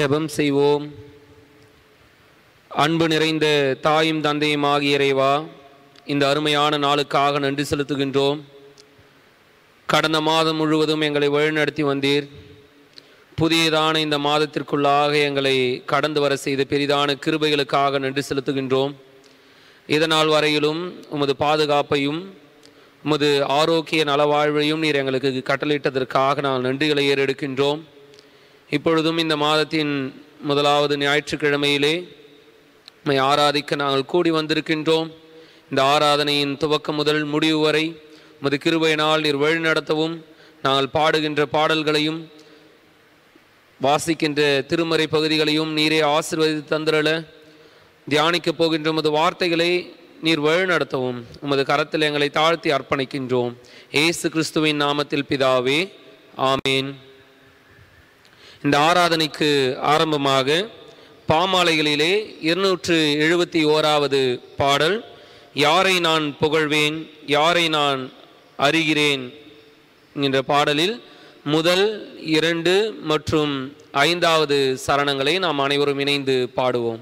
ஜெபம் செய்வோம் அன்பு நிறைந்த தாயும் தந்தையும் ஆகிய இறைவா இந்த அருமையான நாளுக்காக நன்றி செலுத்துகின்றோம் கடந்த மாதம் முழுவதும் எங்களை வழிநடத்தி வந்தீர் புதியதான இந்த மாதத்திற்குள்ளாக எங்களை கடந்து வர செய்த பெரிதான கிருபைகளுக்காக நன்றி செலுத்துகின்றோம் இதனால் வரையிலும் உமது பாதுகாப்பையும் உமது ஆரோக்கிய நலவாழ்வையும் நீர் எங்களுக்கு கட்டளையிட்டதற்காக நாங்கள் நன்றிகளை ஏறெடுக்கின்றோம் இப்பொழுதும் இந்த மாதத்தின் முதலாவது ஞாயிற்றுக்கிழமையிலே நம்மை ஆராதிக்க நாங்கள் கூடி வந்திருக்கின்றோம் இந்த ஆராதனையின் துவக்கம் முதல் முடிவு வரை உமது கிருபையினால் நீர் வழி நடத்தவும் நாங்கள் பாடுகின்ற பாடல்களையும் வாசிக்கின்ற திருமறை பகுதிகளையும் நீரே ஆசிர்வதி தந்திரல தியானிக்கப் போகின்ற உமது வார்த்தைகளை நீர் வழி நடத்தவும் உமது கரத்தில் எங்களை தாழ்த்தி அர்ப்பணிக்கின்றோம் ஏசு கிறிஸ்துவின் நாமத்தில் பிதாவே ஆமேன் இந்த ஆராதனைக்கு ஆரம்பமாக பாமாலைகளிலே இருநூற்று எழுபத்தி ஓராவது பாடல் யாரை நான் புகழ்வேன் யாரை நான் அறிகிறேன் என்ற பாடலில் முதல் இரண்டு மற்றும் ஐந்தாவது சரணங்களை நாம் அனைவரும் இணைந்து பாடுவோம்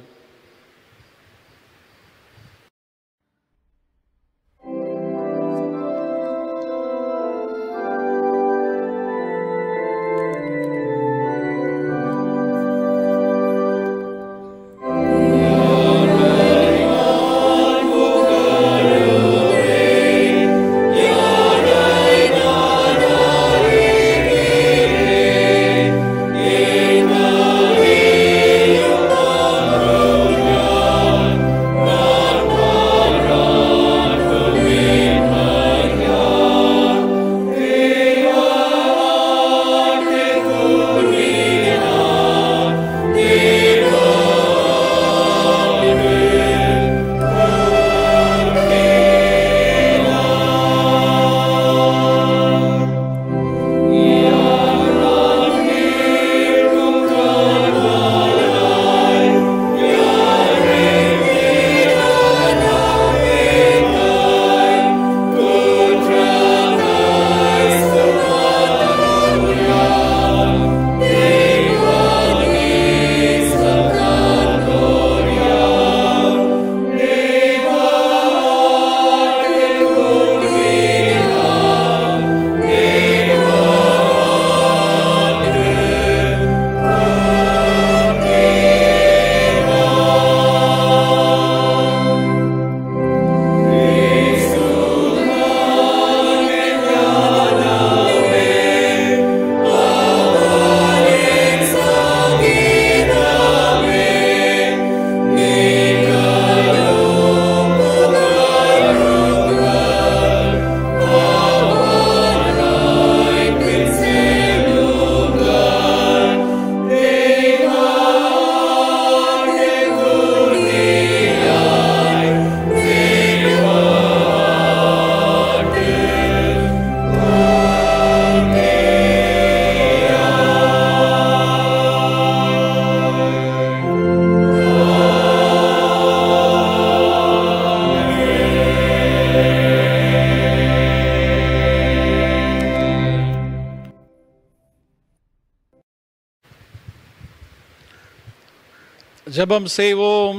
ஜபம் செய்வோம்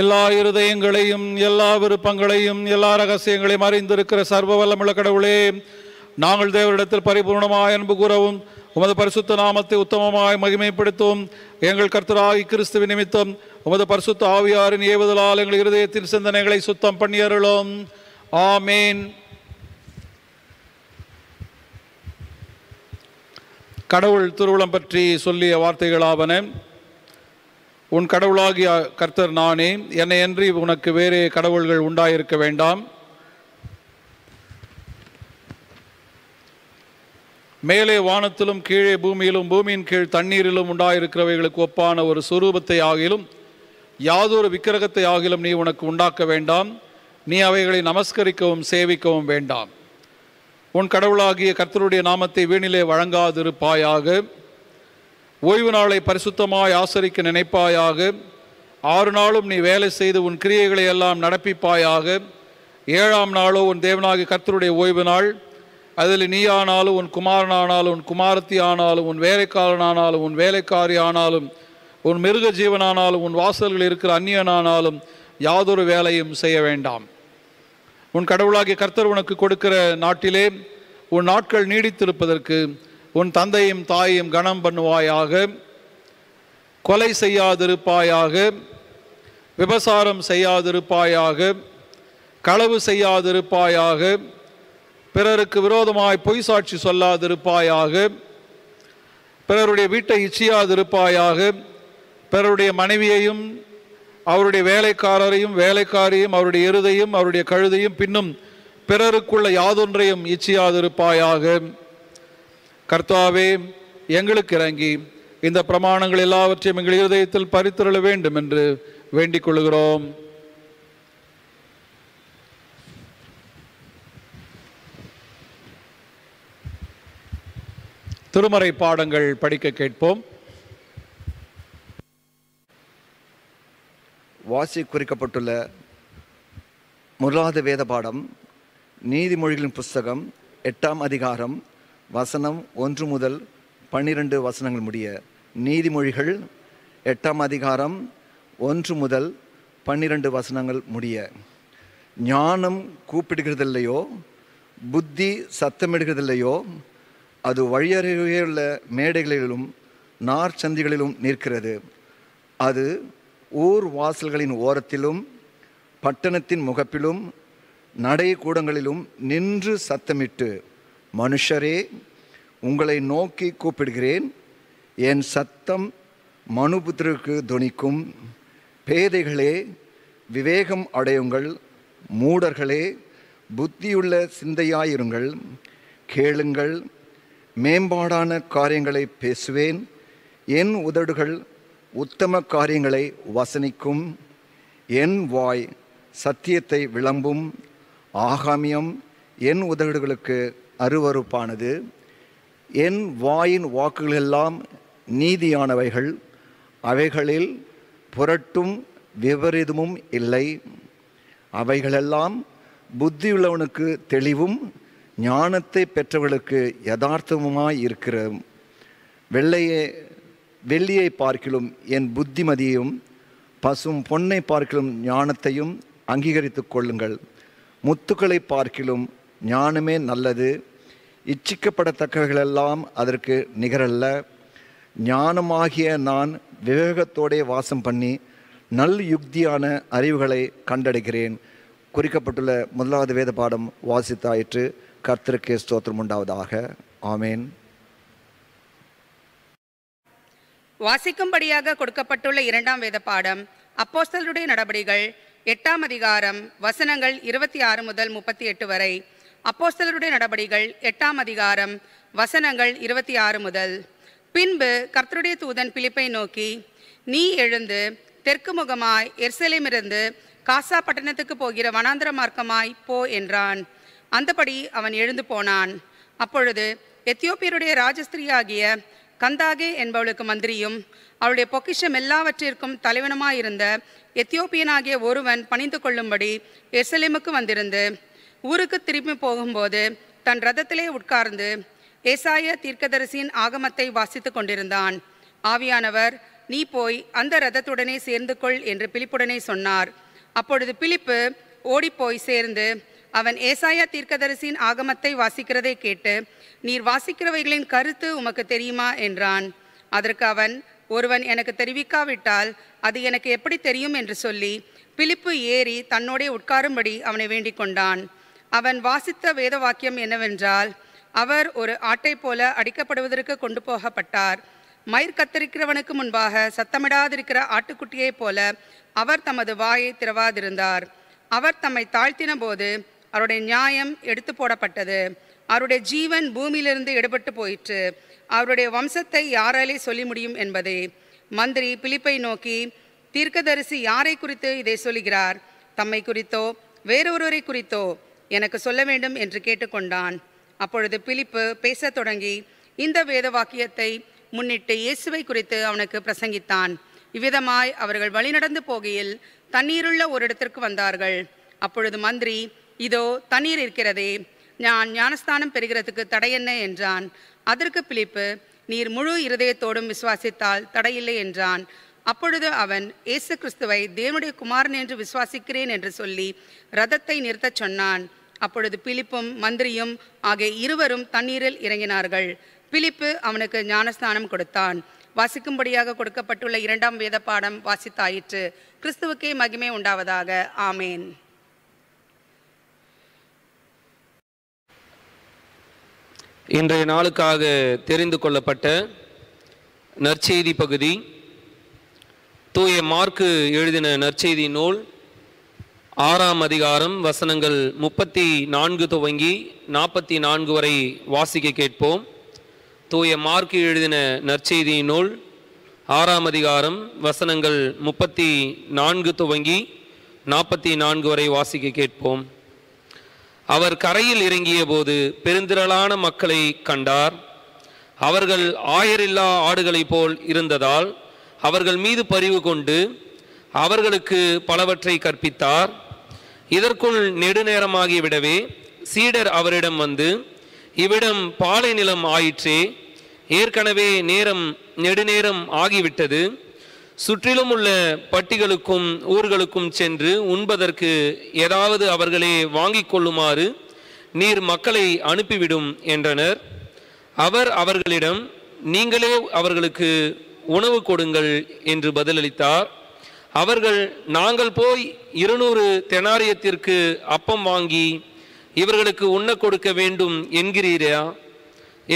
எல்லா இருதயங்களையும் எல்லா விருப்பங்களையும் எல்லா ரகசியங்களையும் அறிந்திருக்கிற சர்வ வல்லமுள்ள கடவுளே நாங்கள் தேவரிடத்தில் பரிபூர்ணமாக அன்பு கூறவும் உமது பரிசுத்த நாமத்தை உத்தமமாய் மகிமைப்படுத்தும் எங்கள் கர்த்தராகி கிறிஸ்துவ நிமித்தம் உமது பரிசுத்த ஆவியாரின் ஏவுதலால் எங்கள் இருதயத்தின் சிந்தனைகளை சுத்தம் பண்ணி ஆமேன் கடவுள் திருவிழம் பற்றி சொல்லிய வார்த்தைகளாவன உன் கடவுளாகிய கர்த்தர் நானே என்னை அன்றி உனக்கு வேறே கடவுள்கள் உண்டாயிருக்க வேண்டாம் மேலே வானத்திலும் கீழே பூமியிலும் பூமியின் கீழ் தண்ணீரிலும் உண்டாயிருக்கிறவைகளுக்கு ஒப்பான ஒரு சுரூபத்தை ஆகிலும் யாதொரு விக்கிரகத்தை ஆகிலும் நீ உனக்கு உண்டாக்க வேண்டாம் நீ அவைகளை நமஸ்கரிக்கவும் சேவிக்கவும் வேண்டாம் உன் கடவுளாகிய கர்த்தருடைய நாமத்தை வீணிலே வழங்காதிருப்பாயாக ஓய்வு நாளை பரிசுத்தமாய் ஆசரிக்க நினைப்பாயாக ஆறு நாளும் நீ வேலை செய்து உன் கிரியைகளை எல்லாம் நடப்பிப்பாயாக ஏழாம் நாளோ உன் தேவனாகி கர்த்தருடைய ஓய்வு நாள் அதில் நீ ஆனாலும் உன் குமாரனானாலும் உன் குமாரத்தி ஆனாலும் உன் வேலைக்காரனானாலும் உன் வேலைக்காரி ஆனாலும் உன் மிருக ஜீவனானாலும் உன் வாசல்கள் இருக்கிற அந்நியனானாலும் யாதொரு வேலையும் செய்ய வேண்டாம் உன் கடவுளாகிய கர்த்தர் உனக்கு கொடுக்கிற நாட்டிலே உன் நாட்கள் நீடித்திருப்பதற்கு உன் தந்தையும் தாயையும் கனம் பண்ணுவாயாக கொலை செய்யாதிருப்பாயாக விபசாரம் செய்யாதிருப்பாயாக களவு செய்யாதிருப்பாயாக பிறருக்கு விரோதமாய் பொய் சாட்சி சொல்லாதிருப்பாயாக பிறருடைய வீட்டை இச்சியாதிருப்பாயாக பிறருடைய மனைவியையும் அவருடைய வேலைக்காரரையும் வேலைக்காரியும் அவருடைய எருதையும் அவருடைய கழுதையும் பின்னும் பிறருக்குள்ள யாதொன்றையும் இச்சியாதிருப்பாயாக கர்த்தாவே எங்களுக்கு இறங்கி இந்த பிரமாணங்கள் எல்லாவற்றையும் எங்கள் இருதயத்தில் பறித்துள்ள வேண்டும் என்று வேண்டிக் கொள்கிறோம் திருமறை பாடங்கள் படிக்க கேட்போம் வாசி குறிக்கப்பட்டுள்ள முதலாவது வேத பாடம் நீதிமொழிகளின் புஸ்தகம் எட்டாம் அதிகாரம் வசனம் ஒன்று முதல் பன்னிரண்டு வசனங்கள் முடிய நீதிமொழிகள் எட்டாம் அதிகாரம் ஒன்று முதல் பன்னிரண்டு வசனங்கள் முடிய ஞானம் கூப்பிடுகிறதில்லையோ புத்தி சத்தமிடுகிறதில்லையோ அது உள்ள மேடைகளிலும் நார் சந்திகளிலும் நிற்கிறது அது ஊர் வாசல்களின் ஓரத்திலும் பட்டணத்தின் முகப்பிலும் நடை கூடங்களிலும் நின்று சத்தமிட்டு மனுஷரே உங்களை நோக்கி கூப்பிடுகிறேன் என் சத்தம் மனுபுத்திரருக்கு துணிக்கும் பேதைகளே விவேகம் அடையுங்கள் மூடர்களே புத்தியுள்ள சிந்தையாயிருங்கள் கேளுங்கள் மேம்பாடான காரியங்களை பேசுவேன் என் உதடுகள் உத்தம காரியங்களை வசனிக்கும் என் வாய் சத்தியத்தை விளம்பும் ஆகாமியம் என் உதடுகளுக்கு அருவறுப்பானது என் வாயின் வாக்குகளெல்லாம் நீதியானவைகள் அவைகளில் புரட்டும் விபரீதமும் இல்லை அவைகளெல்லாம் புத்தியுள்ளவனுக்கு தெளிவும் ஞானத்தை பெற்றவர்களுக்கு யதார்த்தமுமாய் வெள்ளையே வெள்ளியை பார்க்கிலும் என் புத்திமதியையும் பசும் பொன்னை பார்க்கிலும் ஞானத்தையும் அங்கீகரித்து கொள்ளுங்கள் முத்துக்களை பார்க்கிலும் ஞானமே நல்லது இச்சிக்கப்படத்தக்கவைகளெல்லாம் அதற்கு நிகரல்ல ஞானமாகிய நான் விவேகத்தோடே வாசம் பண்ணி நல் யுக்தியான அறிவுகளை கண்டடைகிறேன் குறிக்கப்பட்டுள்ள முதலாவது வேத பாடம் வாசித்தாயிற்று கர்த்தருக்கே ஸ்தோத்திரம் உண்டாவதாக ஆமேன் வாசிக்கும்படியாக கொடுக்கப்பட்டுள்ள இரண்டாம் வேத பாடம் அப்போஸ்தலுடைய நடபடிகள் எட்டாம் அதிகாரம் வசனங்கள் இருபத்தி ஆறு முதல் முப்பத்தி எட்டு வரை அப்போஸ்தலருடைய நடபடிகள் எட்டாம் அதிகாரம் வசனங்கள் இருபத்தி ஆறு முதல் பின்பு கர்த்தருடைய தூதன் பிலிப்பை நோக்கி நீ எழுந்து தெற்கு முகமாய் எர்சலேமிருந்து காசா பட்டணத்துக்கு போகிற வனாந்திர மார்க்கமாய் போ என்றான் அந்தபடி அவன் எழுந்து போனான் அப்பொழுது எத்தியோப்பியருடைய ராஜஸ்திரியாகிய கந்தாகே என்பவளுக்கு மந்திரியும் அவளுடைய பொக்கிஷம் எல்லாவற்றிற்கும் தலைவனுமாயிருந்த எத்தியோப்பியனாகிய ஒருவன் பணிந்து கொள்ளும்படி எர்சலேமுக்கு வந்திருந்து ஊருக்கு திரும்பி போகும்போது தன் ரதத்திலே உட்கார்ந்து ஏசாய தீர்க்கதரிசியின் ஆகமத்தை வாசித்து கொண்டிருந்தான் ஆவியானவர் நீ போய் அந்த ரதத்துடனே சேர்ந்து கொள் என்று பிலிப்புடனே சொன்னார் அப்பொழுது பிலிப்பு ஓடிப்போய் சேர்ந்து அவன் ஏசாயா தீர்க்கதரிசியின் ஆகமத்தை வாசிக்கிறதை கேட்டு நீர் வாசிக்கிறவைகளின் கருத்து உமக்கு தெரியுமா என்றான் அதற்கு அவன் ஒருவன் எனக்கு தெரிவிக்காவிட்டால் அது எனக்கு எப்படி தெரியும் என்று சொல்லி பிலிப்பு ஏறி தன்னோடே உட்காரும்படி அவனை வேண்டிக் கொண்டான் அவன் வாசித்த வேத வாக்கியம் என்னவென்றால் அவர் ஒரு ஆட்டை போல அடிக்கப்படுவதற்கு கொண்டு போகப்பட்டார் மயிர் கத்தரிக்கிறவனுக்கு முன்பாக சத்தமிடாதிருக்கிற ஆட்டுக்குட்டியைப் போல அவர் தமது வாயை திறவாதிருந்தார் அவர் தம்மை தாழ்த்தின போது அவருடைய நியாயம் எடுத்து போடப்பட்டது அவருடைய ஜீவன் பூமியிலிருந்து எடுபட்டு போயிற்று அவருடைய வம்சத்தை யாராலே சொல்லி முடியும் என்பதே மந்திரி பிலிப்பை நோக்கி தீர்க்கதரிசி யாரை குறித்து இதை சொல்லுகிறார் தம்மை குறித்தோ வேறொருவரை குறித்தோ எனக்கு சொல்ல வேண்டும் என்று கேட்டுக்கொண்டான் அப்பொழுது பிலிப்பு பேசத் தொடங்கி இந்த வேத வாக்கியத்தை முன்னிட்டு இயேசுவை குறித்து அவனுக்கு பிரசங்கித்தான் இவ்விதமாய் அவர்கள் வழிநடந்து போகையில் தண்ணீருள்ள ஒரு இடத்திற்கு வந்தார்கள் அப்பொழுது மந்திரி இதோ தண்ணீர் இருக்கிறதே நான் ஞானஸ்தானம் பெறுகிறதுக்கு தடை என்ன என்றான் அதற்கு பிலிப்பு நீர் முழு இருதயத்தோடும் விசுவாசித்தால் தடையில்லை என்றான் அப்பொழுது அவன் இயேசு கிறிஸ்துவை தேவனுடைய குமாரன் என்று விசுவாசிக்கிறேன் என்று சொல்லி ரதத்தை நிறுத்தச் சொன்னான் அப்பொழுது பிலிப்பும் மந்திரியும் ஆகிய இருவரும் தண்ணீரில் இறங்கினார்கள் பிலிப்பு அவனுக்கு ஞானஸ்நானம் கொடுத்தான் வாசிக்கும்படியாக கொடுக்கப்பட்டுள்ள இரண்டாம் வேத பாடம் வாசித்தாயிற்று கிறிஸ்துவுக்கே மகிமை உண்டாவதாக ஆமேன் இன்றைய நாளுக்காக தெரிந்து கொள்ளப்பட்ட நற்செய்தி பகுதி தூய மார்க்கு எழுதின நற்செய்தி நூல் ஆறாம் அதிகாரம் வசனங்கள் முப்பத்தி நான்கு துவங்கி நாற்பத்தி நான்கு வரை வாசிக்க கேட்போம் தூய மார்க்கு எழுதின நற்செய்தியின் நூல் ஆறாம் அதிகாரம் வசனங்கள் முப்பத்தி நான்கு துவங்கி நாற்பத்தி நான்கு வரை வாசிக்க கேட்போம் அவர் கரையில் இறங்கிய போது பெருந்திரளான மக்களை கண்டார் அவர்கள் ஆயரில்லா ஆடுகளைப் போல் இருந்ததால் அவர்கள் மீது பரிவு கொண்டு அவர்களுக்கு பலவற்றை கற்பித்தார் இதற்குள் நெடுநேரமாகிவிடவே சீடர் அவரிடம் வந்து இவ்விடம் பாலை நிலம் ஆயிற்றே ஏற்கனவே நேரம் நெடுநேரம் ஆகிவிட்டது சுற்றிலும் உள்ள பட்டிகளுக்கும் ஊர்களுக்கும் சென்று உண்பதற்கு ஏதாவது அவர்களே வாங்கிக் கொள்ளுமாறு நீர் மக்களை அனுப்பிவிடும் என்றனர் அவர் அவர்களிடம் நீங்களே அவர்களுக்கு உணவு கொடுங்கள் என்று பதிலளித்தார் அவர்கள் நாங்கள் போய் இருநூறு தெனாரியத்திற்கு அப்பம் வாங்கி இவர்களுக்கு உண்ண கொடுக்க வேண்டும் என்கிறீரா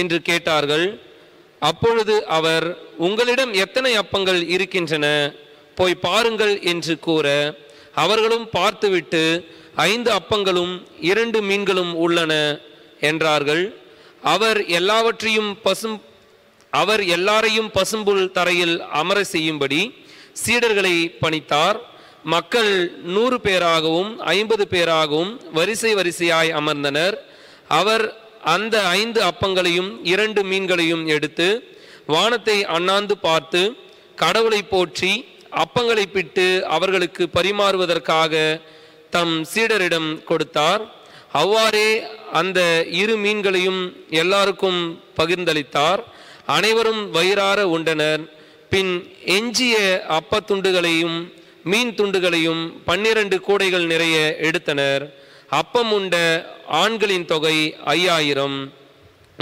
என்று கேட்டார்கள் அப்பொழுது அவர் உங்களிடம் எத்தனை அப்பங்கள் இருக்கின்றன போய் பாருங்கள் என்று கூற அவர்களும் பார்த்துவிட்டு ஐந்து அப்பங்களும் இரண்டு மீன்களும் உள்ளன என்றார்கள் அவர் எல்லாவற்றையும் பசும் அவர் எல்லாரையும் பசும்புல் தரையில் அமர செய்யும்படி சீடர்களை பணித்தார் மக்கள் நூறு பேராகவும் ஐம்பது பேராகவும் வரிசை வரிசையாய் அமர்ந்தனர் அவர் அந்த ஐந்து அப்பங்களையும் இரண்டு மீன்களையும் எடுத்து வானத்தை அண்ணாந்து பார்த்து கடவுளை போற்றி அப்பங்களை பிட்டு அவர்களுக்கு பரிமாறுவதற்காக தம் சீடரிடம் கொடுத்தார் அவ்வாறே அந்த இரு மீன்களையும் எல்லாருக்கும் பகிர்ந்தளித்தார் அனைவரும் வயிறார உண்டனர் பின் எஞ்சிய அப்பத்துண்டுகளையும் மீன் துண்டுகளையும் பன்னிரண்டு கூடைகள் நிறைய எடுத்தனர் அப்பம் உண்ட ஆண்களின் தொகை ஐயாயிரம்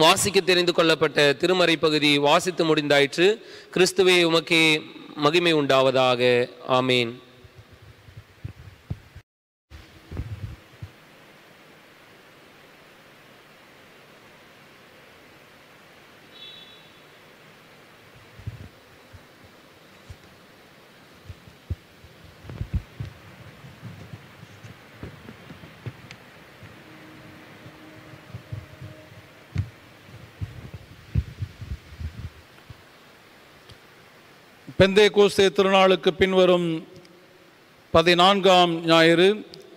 வாசிக்க தெரிந்து கொள்ளப்பட்ட திருமறை பகுதி வாசித்து முடிந்தாயிற்று கிறிஸ்துவே உமக்கே மகிமை உண்டாவதாக ஆமேன் பெந்தே கோஸ்தே திருநாளுக்கு பின்வரும் பதினான்காம் ஞாயிறு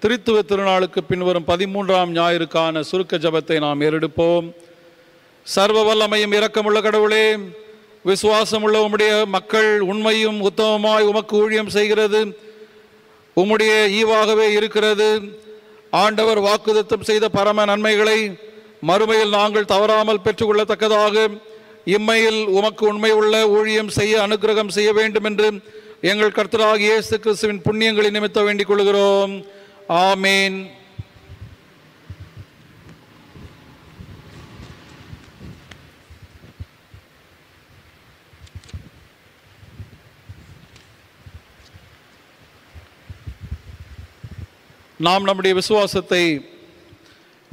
திருத்துவ திருநாளுக்கு பின்வரும் பதிமூன்றாம் ஞாயிறுக்கான சுருக்க ஜபத்தை நாம் ஏறெடுப்போம் சர்வ வல்லமையும் இரக்கமுள்ள கடவுளே விசுவாசம் உள்ள உம்முடைய மக்கள் உண்மையும் உத்தமமாய் உமக்கு ஊழியம் செய்கிறது உம்முடைய ஈவாகவே இருக்கிறது ஆண்டவர் வாக்குதத்தம் செய்த பரம நன்மைகளை மறுமையில் நாங்கள் தவறாமல் பெற்றுக்கொள்ளத்தக்கதாக இம்மையில் உமக்கு உண்மை உள்ள ஊழியம் செய்ய அனுகிரகம் செய்ய வேண்டும் என்று எங்கள் கர்த்தராக இயேசு கிறிஸ்துவின் புண்ணியங்களை நிமித்த வேண்டிக் கொள்கிறோம் ஆமேன் நாம் நம்முடைய விசுவாசத்தை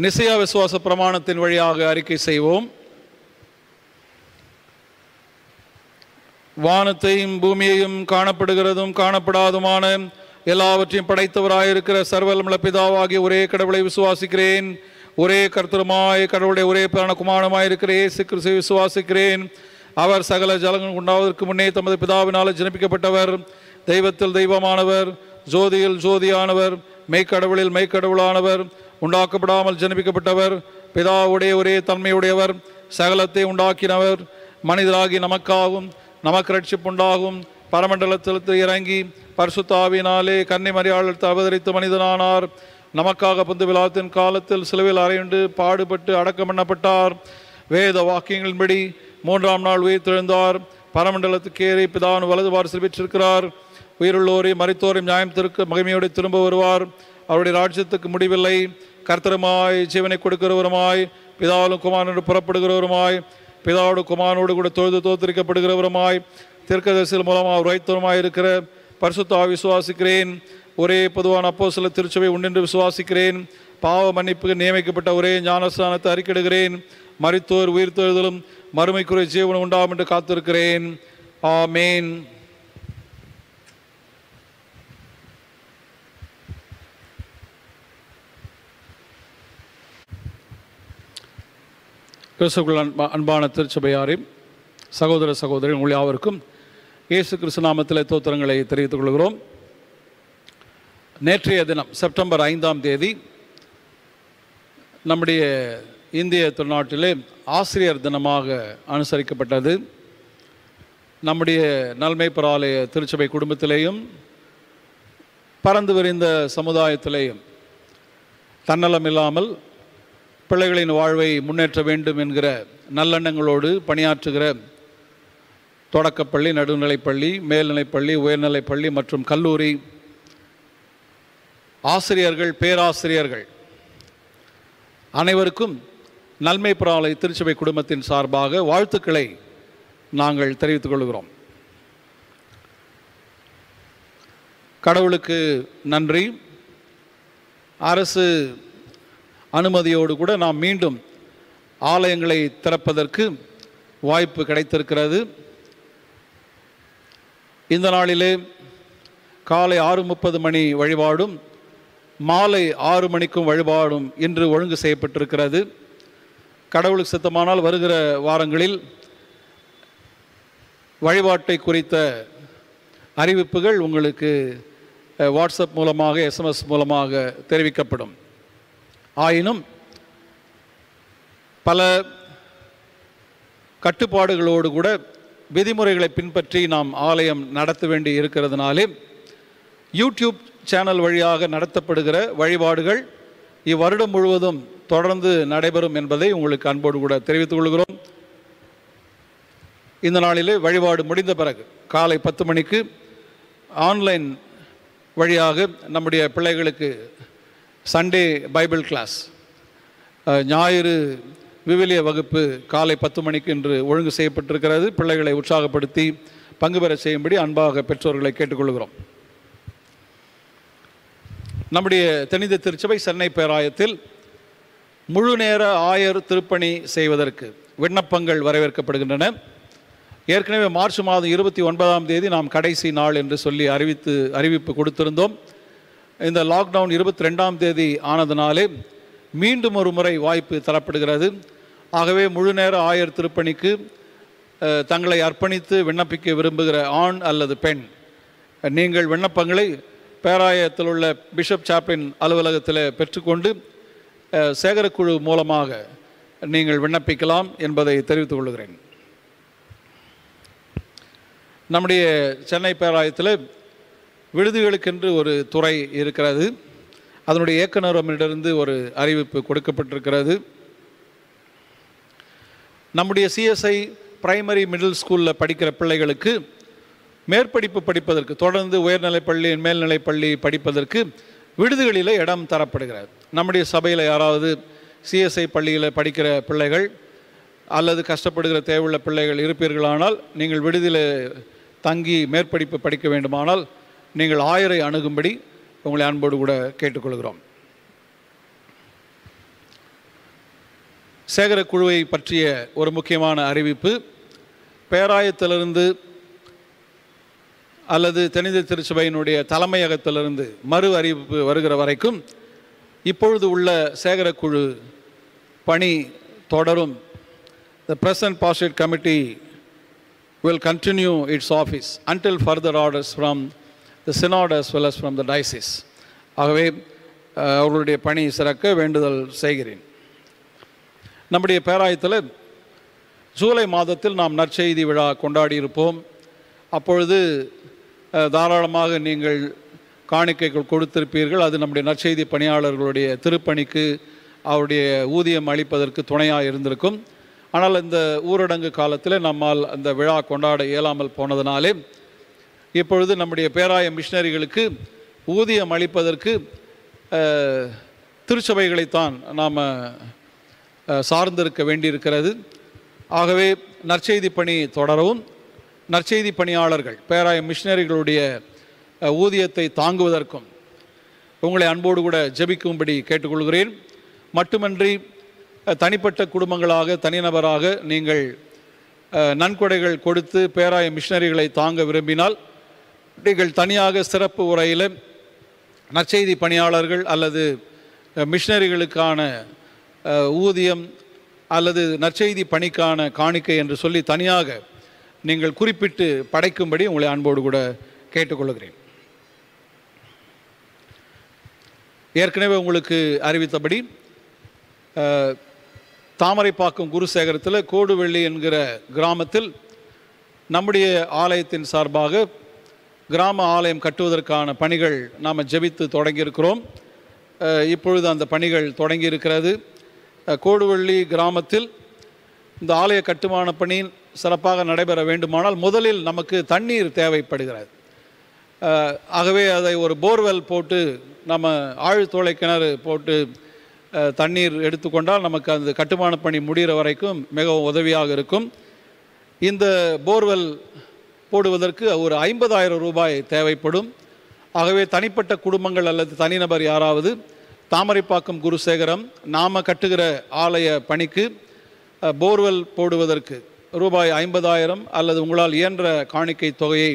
நிசையா விசுவாச பிரமாணத்தின் வழியாக அறிக்கை செய்வோம் வானத்தையும் பூமியையும் காணப்படுகிறதும் காணப்படாதுமான எல்லாவற்றையும் படைத்தவராயிருக்கிற சர்வலமல பிதாவாகிய ஒரே கடவுளை விசுவாசிக்கிறேன் ஒரே கருத்தருமாய் கடவுளுடைய ஒரே பிரான குமாரமாயிருக்கிற இயேசு கிறிஸ்துவை விசுவாசிக்கிறேன் அவர் சகல ஜலங்கள் உண்டாவதற்கு முன்னே தமது பிதாவினால் ஜனிப்பிக்கப்பட்டவர் தெய்வத்தில் தெய்வமானவர் ஜோதியில் ஜோதியானவர் மெய்க்கடவுளில் மெய்க்கடவுளானவர் உண்டாக்கப்படாமல் ஜனிப்பிக்கப்பட்டவர் பிதாவுடைய ஒரே தன்மையுடையவர் சகலத்தை உண்டாக்கினவர் மனிதராகி நமக்காகவும் நமக்கு ரட்சிப்பு உண்டாகும் பரமண்டலத்தில் இறங்கி பரிசுத்தாவினாலே கன்னி மரியாதை அவதரித்து மனிதனானார் நமக்காக பந்து விழாத்தின் காலத்தில் சிலுவில் அறையுண்டு பாடுபட்டு அடக்கம் பண்ணப்பட்டார் வேத வாக்கியங்களின்படி மூன்றாம் நாள் உயிர் திழந்தார் பரமண்டலத்துக்கு ஏறி பிதான் வலதுபார் பெற்றிருக்கிறார் உயிருள்ளோரையும் மறைத்தோரையும் நியாயத்திற்கு மகிமையோடு திரும்ப வருவார் அவருடைய ராஜ்யத்துக்கு முடிவில்லை கர்த்தருமாய் ஜீவனை கொடுக்கிறவருமாய் பிதாவிலும் என்று புறப்படுகிறவருமாய் பிதாவோடு குமாரனோடு கூட தொழுது தோத்திருக்கப்படுகிறவருமாய் தெற்கதரிசில் மூலமாக உரைத்தவருமாய் இருக்கிற பரிசுத்தாவை விசுவாசிக்கிறேன் ஒரே பொதுவான அப்போ சில திருச்சபை உண்டென்று விசுவாசிக்கிறேன் பாவ மன்னிப்புக்கு நியமிக்கப்பட்ட ஒரே ஞானஸ்தானத்தை அறிக்கிடுகிறேன் மறித்தோர் உயிர் தொழுதலும் மறுமைக்குரிய ஜீவனம் உண்டாகும் என்று காத்திருக்கிறேன் ஆமேன் கிறிஸ்துக்குள் அன்பா அன்பான திருச்சபையாரே சகோதர சகோதரி உங்கள் யாவருக்கும் இயேசு கிறிஸ்து நாமத்தில் தோத்திரங்களை தெரிவித்துக் கொள்கிறோம் நேற்றைய தினம் செப்டம்பர் ஐந்தாம் தேதி நம்முடைய இந்திய திருநாட்டிலே ஆசிரியர் தினமாக அனுசரிக்கப்பட்டது நம்முடைய நல்மை பெறாலய திருச்சபை குடும்பத்திலேயும் பறந்து விரிந்த சமுதாயத்திலேயும் தன்னலம் இல்லாமல் பிள்ளைகளின் வாழ்வை முன்னேற்ற வேண்டும் என்கிற நல்லெண்ணங்களோடு பணியாற்றுகிற தொடக்கப்பள்ளி நடுநிலைப்பள்ளி மேல்நிலைப்பள்ளி உயர்நிலைப்பள்ளி மற்றும் கல்லூரி ஆசிரியர்கள் பேராசிரியர்கள் அனைவருக்கும் நன்மை புறாலை திருச்சபை குடும்பத்தின் சார்பாக வாழ்த்துக்களை நாங்கள் தெரிவித்துக் கொள்கிறோம் கடவுளுக்கு நன்றி அரசு அனுமதியோடு கூட நாம் மீண்டும் ஆலயங்களை திறப்பதற்கு வாய்ப்பு கிடைத்திருக்கிறது இந்த நாளிலே காலை ஆறு முப்பது மணி வழிபாடும் மாலை ஆறு மணிக்கும் வழிபாடும் இன்று ஒழுங்கு செய்யப்பட்டிருக்கிறது கடவுளுக்கு சித்தமானால் வருகிற வாரங்களில் வழிபாட்டை குறித்த அறிவிப்புகள் உங்களுக்கு வாட்ஸ்அப் மூலமாக எஸ்எம்எஸ் மூலமாக தெரிவிக்கப்படும் ஆயினும் பல கட்டுப்பாடுகளோடு கூட விதிமுறைகளை பின்பற்றி நாம் ஆலயம் நடத்த வேண்டி இருக்கிறதுனாலே யூடியூப் சேனல் வழியாக நடத்தப்படுகிற வழிபாடுகள் இவ்வருடம் முழுவதும் தொடர்ந்து நடைபெறும் என்பதை உங்களுக்கு அன்போடு கூட தெரிவித்துக் கொள்கிறோம் இந்த நாளிலே வழிபாடு முடிந்த பிறகு காலை பத்து மணிக்கு ஆன்லைன் வழியாக நம்முடைய பிள்ளைகளுக்கு சண்டே பைபிள் கிளாஸ் ஞாயிறு விவிலிய வகுப்பு காலை பத்து மணிக்கு இன்று ஒழுங்கு செய்யப்பட்டிருக்கிறது பிள்ளைகளை உற்சாகப்படுத்தி பங்கு பெற செய்யும்படி அன்பாக பெற்றோர்களை கேட்டுக்கொள்கிறோம் நம்முடைய தெனித திருச்சபை சென்னை பேராயத்தில் முழு நேர ஆயர் திருப்பணி செய்வதற்கு விண்ணப்பங்கள் வரவேற்கப்படுகின்றன ஏற்கனவே மார்ச் மாதம் இருபத்தி ஒன்பதாம் தேதி நாம் கடைசி நாள் என்று சொல்லி அறிவித்து அறிவிப்பு கொடுத்திருந்தோம் இந்த லாக்டவுன் இருபத்தி ரெண்டாம் தேதி ஆனதுனாலே மீண்டும் ஒரு முறை வாய்ப்பு தரப்படுகிறது ஆகவே முழு நேர ஆயர் திருப்பணிக்கு தங்களை அர்ப்பணித்து விண்ணப்பிக்க விரும்புகிற ஆண் அல்லது பெண் நீங்கள் விண்ணப்பங்களை பேராயத்தில் உள்ள பிஷப் சாப்பின் அலுவலகத்தில் பெற்றுக்கொண்டு சேகரக்குழு மூலமாக நீங்கள் விண்ணப்பிக்கலாம் என்பதை தெரிவித்துக் கொள்கிறேன் நம்முடைய சென்னை பேராயத்தில் விடுதிகளுக்கென்று ஒரு துறை இருக்கிறது அதனுடைய இயக்குநரமிடமிருந்து ஒரு அறிவிப்பு கொடுக்கப்பட்டிருக்கிறது நம்முடைய சிஎஸ்ஐ பிரைமரி மிடில் ஸ்கூலில் படிக்கிற பிள்ளைகளுக்கு மேற்படிப்பு படிப்பதற்கு தொடர்ந்து உயர்நிலைப் பள்ளி மேல்நிலைப் பள்ளி படிப்பதற்கு விடுதிகளில் இடம் தரப்படுகிறது நம்முடைய சபையில் யாராவது சிஎஸ்ஐ பள்ளியில் படிக்கிற பிள்ளைகள் அல்லது கஷ்டப்படுகிற தேவையுள்ள பிள்ளைகள் இருப்பீர்களானால் நீங்கள் விடுதியில் தங்கி மேற்படிப்பு படிக்க வேண்டுமானால் நீங்கள் ஆயரை அணுகும்படி உங்களை அன்போடு கூட கேட்டுக்கொள்கிறோம் சேகர குழுவை பற்றிய ஒரு முக்கியமான அறிவிப்பு பேராயத்திலிருந்து அல்லது தெனிந்த திருச்சபையினுடைய தலைமையகத்திலிருந்து மறு அறிவிப்பு வருகிற வரைக்கும் இப்பொழுது உள்ள சேகரக்குழு பணி தொடரும் the present pastorate committee will continue its office until further orders from the synod as well as from the diocese ஆகவே அவர்களுடைய பணி சிறக்க வேண்டுதல் செய்கிறேன் நம்முடைய பேராயத்தில் ஜூலை மாதத்தில் நாம் நற்செய்தி விழா கொண்டாடியிருப்போம் அப்பொழுது தாராளமாக நீங்கள் காணிக்கைகள் கொடுத்திருப்பீர்கள் அது நம்முடைய நற்செய்தி பணியாளர்களுடைய திருப்பணிக்கு அவருடைய ஊதியம் அளிப்பதற்கு துணையாக இருந்திருக்கும் ஆனால் இந்த ஊரடங்கு காலத்தில் நம்மால் அந்த விழா கொண்டாட இயலாமல் போனதுனாலே இப்பொழுது நம்முடைய பேராய மிஷினரிகளுக்கு ஊதியம் அளிப்பதற்கு திருச்சபைகளைத்தான் நாம் சார்ந்திருக்க வேண்டியிருக்கிறது ஆகவே நற்செய்தி பணி தொடரவும் நற்செய்தி பணியாளர்கள் பேராய மிஷினரிகளுடைய ஊதியத்தை தாங்குவதற்கும் உங்களை அன்போடு கூட ஜபிக்கும்படி கேட்டுக்கொள்கிறேன் மட்டுமன்றி தனிப்பட்ட குடும்பங்களாக தனிநபராக நீங்கள் நன்கொடைகள் கொடுத்து பேராய மிஷினரிகளை தாங்க விரும்பினால் நீங்கள் தனியாக சிறப்பு உரையில் நற்செய்தி பணியாளர்கள் அல்லது மிஷினரிகளுக்கான ஊதியம் அல்லது நற்செய்தி பணிக்கான காணிக்கை என்று சொல்லி தனியாக நீங்கள் குறிப்பிட்டு படைக்கும்படி உங்களை அன்போடு கூட கேட்டுக்கொள்கிறேன் ஏற்கனவே உங்களுக்கு அறிவித்தபடி தாமரைப்பாக்கம் குருசேகரத்தில் கோடுவெள்ளி என்கிற கிராமத்தில் நம்முடைய ஆலயத்தின் சார்பாக கிராம ஆலயம் கட்டுவதற்கான பணிகள் நாம் ஜெபித்து தொடங்கியிருக்கிறோம் இப்பொழுது அந்த பணிகள் தொடங்கி இருக்கிறது கோடுவள்ளி கிராமத்தில் இந்த ஆலய கட்டுமான பணி சிறப்பாக நடைபெற வேண்டுமானால் முதலில் நமக்கு தண்ணீர் தேவைப்படுகிறது ஆகவே அதை ஒரு போர்வெல் போட்டு நம்ம ஆழ்துளை கிணறு போட்டு தண்ணீர் எடுத்துக்கொண்டால் நமக்கு அந்த கட்டுமான பணி முடிகிற வரைக்கும் மிகவும் உதவியாக இருக்கும் இந்த போர்வெல் போடுவதற்கு ஒரு ஐம்பதாயிரம் ரூபாய் தேவைப்படும் ஆகவே தனிப்பட்ட குடும்பங்கள் அல்லது தனிநபர் யாராவது தாமரைப்பாக்கம் குருசேகரம் நாம் கட்டுகிற ஆலய பணிக்கு போர்வெல் போடுவதற்கு ரூபாய் ஐம்பதாயிரம் அல்லது உங்களால் இயன்ற காணிக்கை தொகையை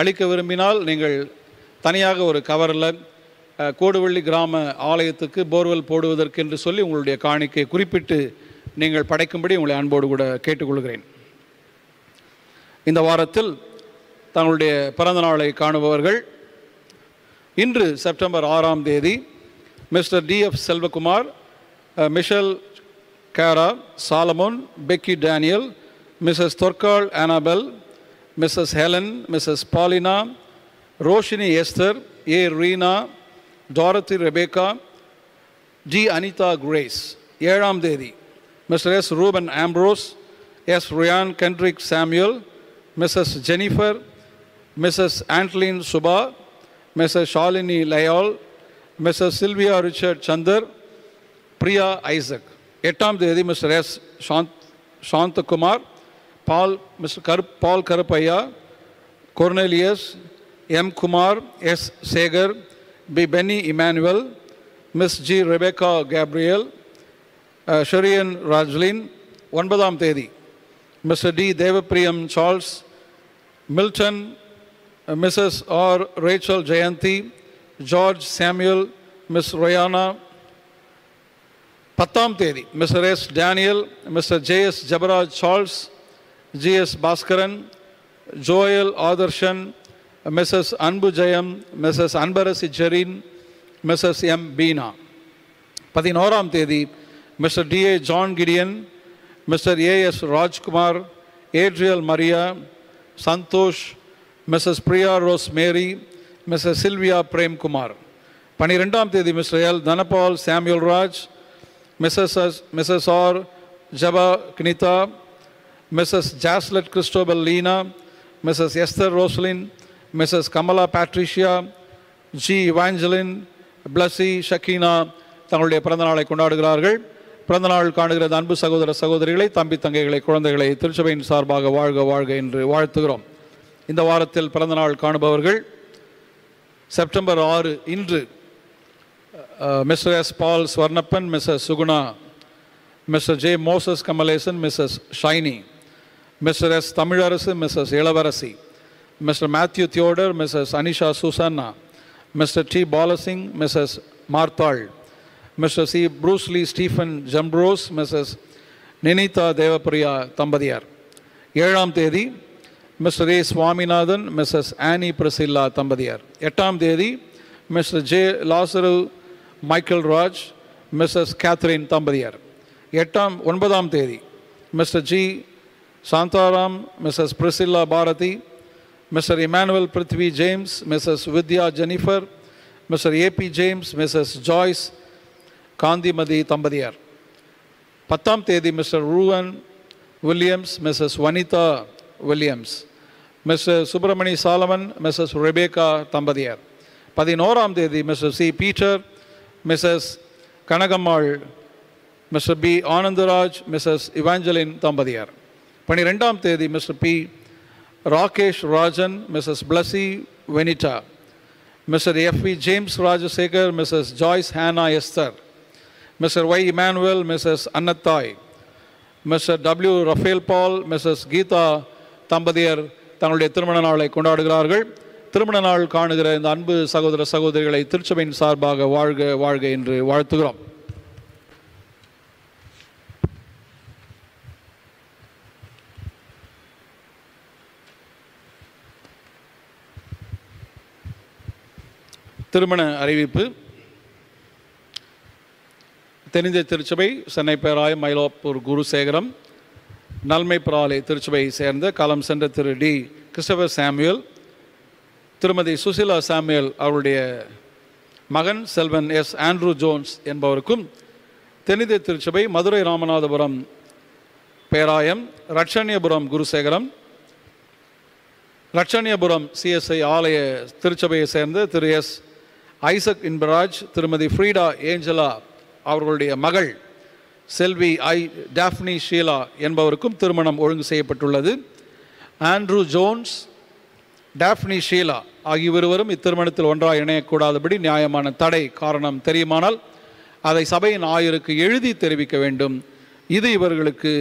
அளிக்க விரும்பினால் நீங்கள் தனியாக ஒரு கவரில் கோடுவள்ளி கிராம ஆலயத்துக்கு போர்வெல் போடுவதற்கு என்று சொல்லி உங்களுடைய காணிக்கை குறிப்பிட்டு நீங்கள் படைக்கும்படி உங்களை அன்போடு கூட கேட்டுக்கொள்கிறேன் இந்த வாரத்தில் தங்களுடைய பிறந்த நாளை காணுபவர்கள் இன்று செப்டம்பர் ஆறாம் தேதி Mr T F Selvakumar Michelle Kera Solomon Becky Daniel Mrs தொர்கால் Annabel Mrs Helen Mrs Paulina Roshini Esther A Reena Dorothy Rebecca G Anitha Grace ஏழாம் தேதி Mr S Reuben Ambrose S Ryan Kendrick Samuel Mrs. Jennifer, Mrs. Antline Suba, Mrs. Shalini Layal, Mrs. Sylvia Richard Chandar, Priya Isaac. எட்டாம் தேதி Mr S சாந்த் Santhakumar Paul Mr கருப் Paul Karuppaiah Cornelius M Kumar S Sekar P Benny Emmanuel Miss G Rebecca Gabriel ஷெரியன் ராஜ்லின் ஒன்பதாம் தேதி Mr D Devapriyam Charles Milton Mrs R Rachel Jayanthi George Samuel, Miss ரொயானா பத்தாம் தேதி Mr S Daniel Mr J S Jebaraj Charles G S Baskaran Joel Adarshan Mrs Anbu Jeyam Mrs Anbarasi ஜெரீன் Mrs M Beena பதினோராம் தேதி Mr D A John Gideon Mr A S Rajkumar Adriel Maria Santhosh Mrs Priya Rose Mary Mrs Sylvia Premkumar பனிரெண்டாம் தேதி Mr L Dhanapal Samuel Raj Mrs Mrs R ஜபா கினிதா Mrs ஜாஸ்லட் Christobel Leena Mrs Esther Roslin Mrs Kamala Patricia G வாஞ்சலின் Blessy Shakeena தங்களுடைய பிறந்தநாளை கொண்டாடுகிறார்கள் பிறந்த நாள் காணுகிறது அன்பு சகோதர சகோதரிகளை தம்பி தங்கைகளை குழந்தைகளை திருச்சபையின் சார்பாக வாழ்க வாழ்க என்று வாழ்த்துகிறோம் இந்த வாரத்தில் பிறந்த நாள் காணுபவர்கள் செப்டம்பர் ஆறு இன்று Mr S Paul Swarnappan Mrs Suguna Mr J Moses Kamalesan Mrs Shiny Mr S Tamilarasu Mrs Ilavarasi Mr Matthew Theodore Mrs Anisha Susanna Mr D Balasingh Mrs மார்த்தாள் மிஸ்டர் சி ப்ரூஸ்லி ஸ்டீஃபன் ஜம்ப்ரோஸ் மிஸ்ஸஸ் நினிதா தேவப்பிரியா தம்பதியார் ஏழாம் தேதி Mr A Swaminathan Mrs Annie Priscilla தம்பதியார் எட்டாம் தேதி மிஸ்டர் ஜே லாசரு Michael Raj Mrs Catherine தம்பதியார் எட்டாம் ஒன்பதாம் தேதி Mr G Shantharam Mrs Priscilla Bharathi mister Emmanuel Prithvi James Mrs Vidya Jennifer Mr A B James Mrs Joyce Kanthimathi तंबदियार 10वीं தேதி Mr Reuben Williams Mrs Vanitha Williams Mr Subramanya Solomon Mrs Rebecca తంబదియర్ 11వ తేదీ Mr C Peter Mrs Kanagammal Mr B Anandaraj Mrs Evangeline తంబదియర్ 12వ తేదీ Mr P Rakesh Rajan Mrs Blessy Vanitha Mr F V 제임స్ Rajasekhar Mrs Joyce Hannah Esther Mr Y. Emmanuel, Mrs Annathai, Mr W Raphael Paul Mrs Geetha தம்பதியர் தங்களுடைய திருமண நாளை கொண்டாடுகிறார்கள் திருமண நாள் காணுகிற இந்த அன்பு சகோதர சகோதரிகளை திருச்சபையின் சார்பாக வாழ்க வாழ்க என்று வாழ்த்துகிறோம் திருமண அறிவிப்பு தெரிஞ்ச திருச்சபை சென்னை பேராயம் மயிலாப்பூர் குருசேகரம் நல்மை பிராலை திருச்சபையை சேர்ந்த காலம் சென்ற திரு டி கிறிஸ்டபர் சாமுவேல் திருமதி சுசிலா சாமுவேல் அவருடைய மகன் செல்வன் எஸ் ஆண்ட்ரூ ஜோன்ஸ் என்பவருக்கும் தெனித திருச்சபை மதுரை ராமநாதபுரம் பேராயம் ரட்சணியபுரம் குருசேகரம் ரட்சணியபுரம் சிஎஸ்ஐ ஆலய திருச்சபையை சேர்ந்த திரு எஸ் ஐசக் இன்பராஜ் திருமதி ஃப்ரீடா ஏஞ்சலா அவர்களுடைய மகள் செல்வி ஐ டாஃப்னி ஷீலா என்பவருக்கும் திருமணம் ஒழுங்கு செய்யப்பட்டுள்ளது ஆண்ட்ரூ ஜோன்ஸ் டாஃப்னி ஷீலா ஆகியவருவரும் இத்திருமணத்தில் ஒன்றாக இணையக்கூடாதபடி நியாயமான தடை காரணம் தெரியுமானால் அதை சபையின் ஆயருக்கு எழுதி தெரிவிக்க வேண்டும் இது இவர்களுக்கு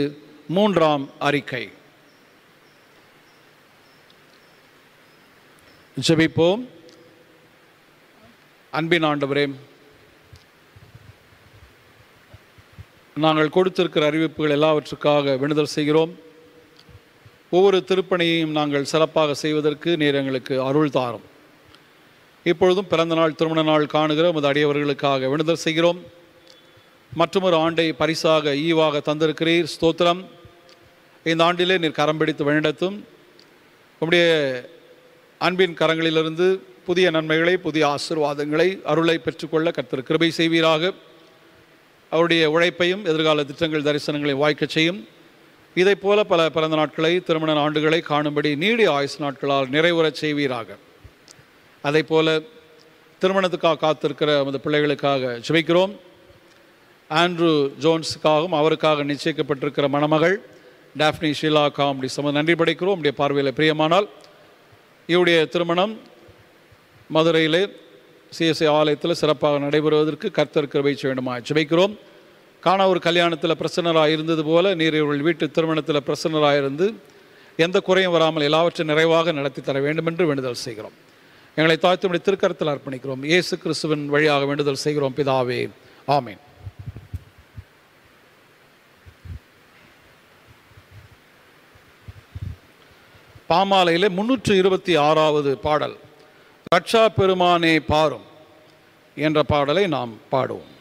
மூன்றாம் அறிக்கை ஜபிப்போம் அன்பின் ஆண்டவரே நாங்கள் கொடுத்திருக்கிற அறிவிப்புகள் எல்லாவற்றுக்காக விடுதல் செய்கிறோம் ஒவ்வொரு திருப்பணியையும் நாங்கள் சிறப்பாக செய்வதற்கு நீர் எங்களுக்கு அருள் தாரும் இப்பொழுதும் பிறந்த நாள் திருமண நாள் காணுகிற உமது அடியவர்களுக்காக விடுதல் செய்கிறோம் மற்றொரு ஆண்டை பரிசாக ஈவாக தந்திருக்கிறீர் ஸ்தோத்திரம் இந்த ஆண்டிலே நீர் கரம் பிடித்து வழிநடத்தும் உம்முடைய அன்பின் கரங்களிலிருந்து புதிய நன்மைகளை புதிய ஆசிர்வாதங்களை அருளை பெற்றுக்கொள்ள கர்த்தர் கிருபை செய்வீராக அவருடைய உழைப்பையும் எதிர்கால திட்டங்கள் தரிசனங்களையும் வாய்க்க செய்யும் இதை போல பல பிறந்த நாட்களை திருமண ஆண்டுகளை காணும்படி நீடிய ஆயுசு நாட்களால் நிறைவுறச் செய்வீராக அதை போல திருமணத்துக்காக காத்திருக்கிற நமது பிள்ளைகளுக்காக ஜெபிக்கிறோம் ஆண்ட்ரூ ஜோன்ஸுக்காகவும் அவருக்காக நிச்சயிக்கப்பட்டிருக்கிற மணமகள் டாஃப்னி ஷீலாக்கா அப்படி சம நன்றி படைக்கிறோம் அப்படியே பார்வையில் பிரியமானால் இவருடைய திருமணம் மதுரையிலே சிஎஸ்ஐ ஆலயத்தில் சிறப்பாக நடைபெறுவதற்கு கர்த்தர் கிருபை வேண்டுமா ஜெபிக்கிறோம் காணா ஒரு கல்யாணத்தில் பிரசன்னராக இருந்தது போல நீர் இவர்கள் வீட்டு திருமணத்தில் பிரசன்னராக இருந்து எந்த குறையும் வராமல் எல்லாவற்றையும் நிறைவாக நடத்தி தர வேண்டும் என்று வேண்டுதல் செய்கிறோம் எங்களை தாழ்த்தமுடைய திருக்கரத்தில் அர்ப்பணிக்கிறோம் இயேசு கிறிஸ்துவின் வழியாக வேண்டுதல் செய்கிறோம் பிதாவே ஆமீன் பாமாலையில் முன்னூற்று இருபத்தி ஆறாவது பாடல் ரட்சா பெருமானே பாரும் என்ற பாடலை நாம் பாடுவோம்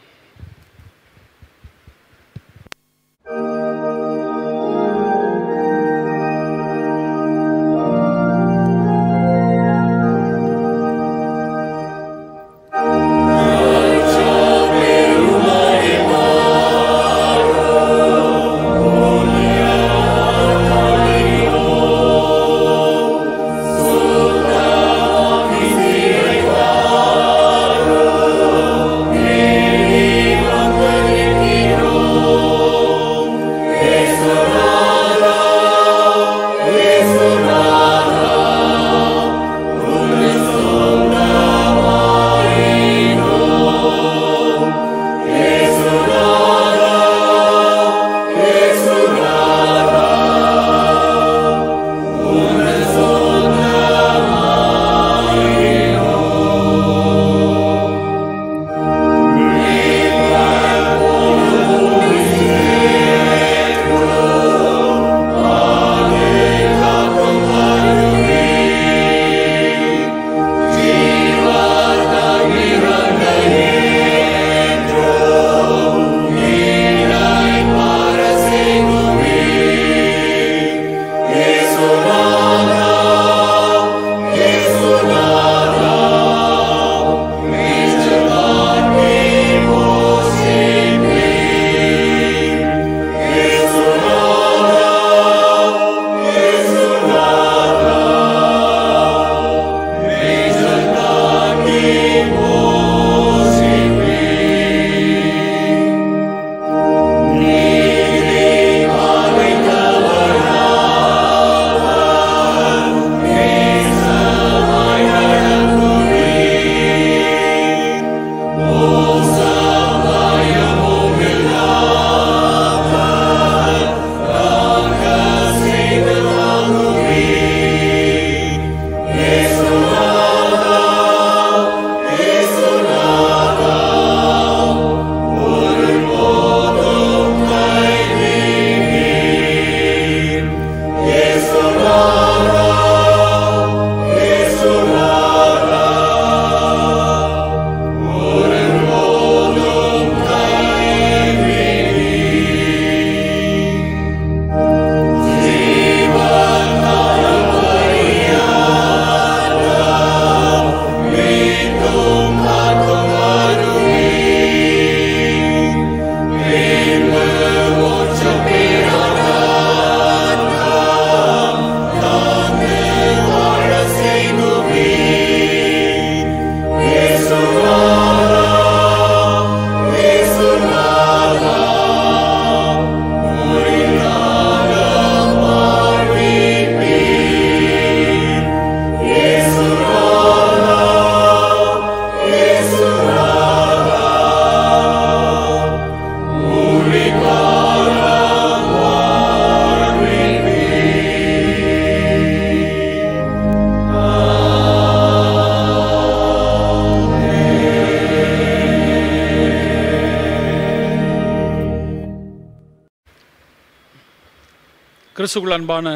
கிறிஸ்துக்குள் அன்பான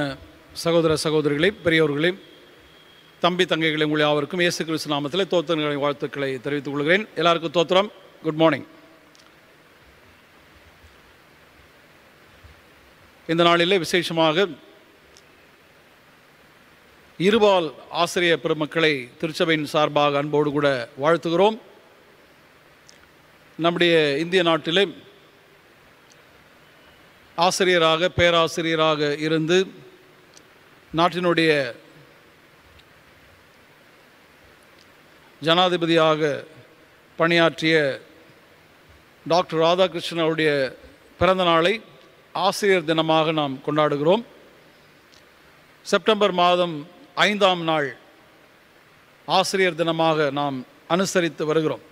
சகோதர சகோதரிகளை பெரியவர்களே தம்பி தங்கைகளை உங்களை யாவருக்கும் இயேசு கிறிஸ்து நாமத்தில் தோத்திரங்களின் வாழ்த்துக்களை தெரிவித்துக் கொள்கிறேன் எல்லாருக்கும் தோத்திரம் குட் மார்னிங் இந்த நாளில் விசேஷமாக இருபால் ஆசிரிய பெருமக்களை திருச்சபையின் சார்பாக அன்போடு கூட வாழ்த்துகிறோம் நம்முடைய இந்திய நாட்டிலே ஆசிரியராக பேராசிரியராக இருந்து நாட்டினுடைய ஜனாதிபதியாக பணியாற்றிய டாக்டர் ராதாகிருஷ்ணன் அவருடைய பிறந்த நாளை ஆசிரியர் தினமாக நாம் கொண்டாடுகிறோம் செப்டம்பர் மாதம் ஐந்தாம் நாள் ஆசிரியர் தினமாக நாம் அனுசரித்து வருகிறோம்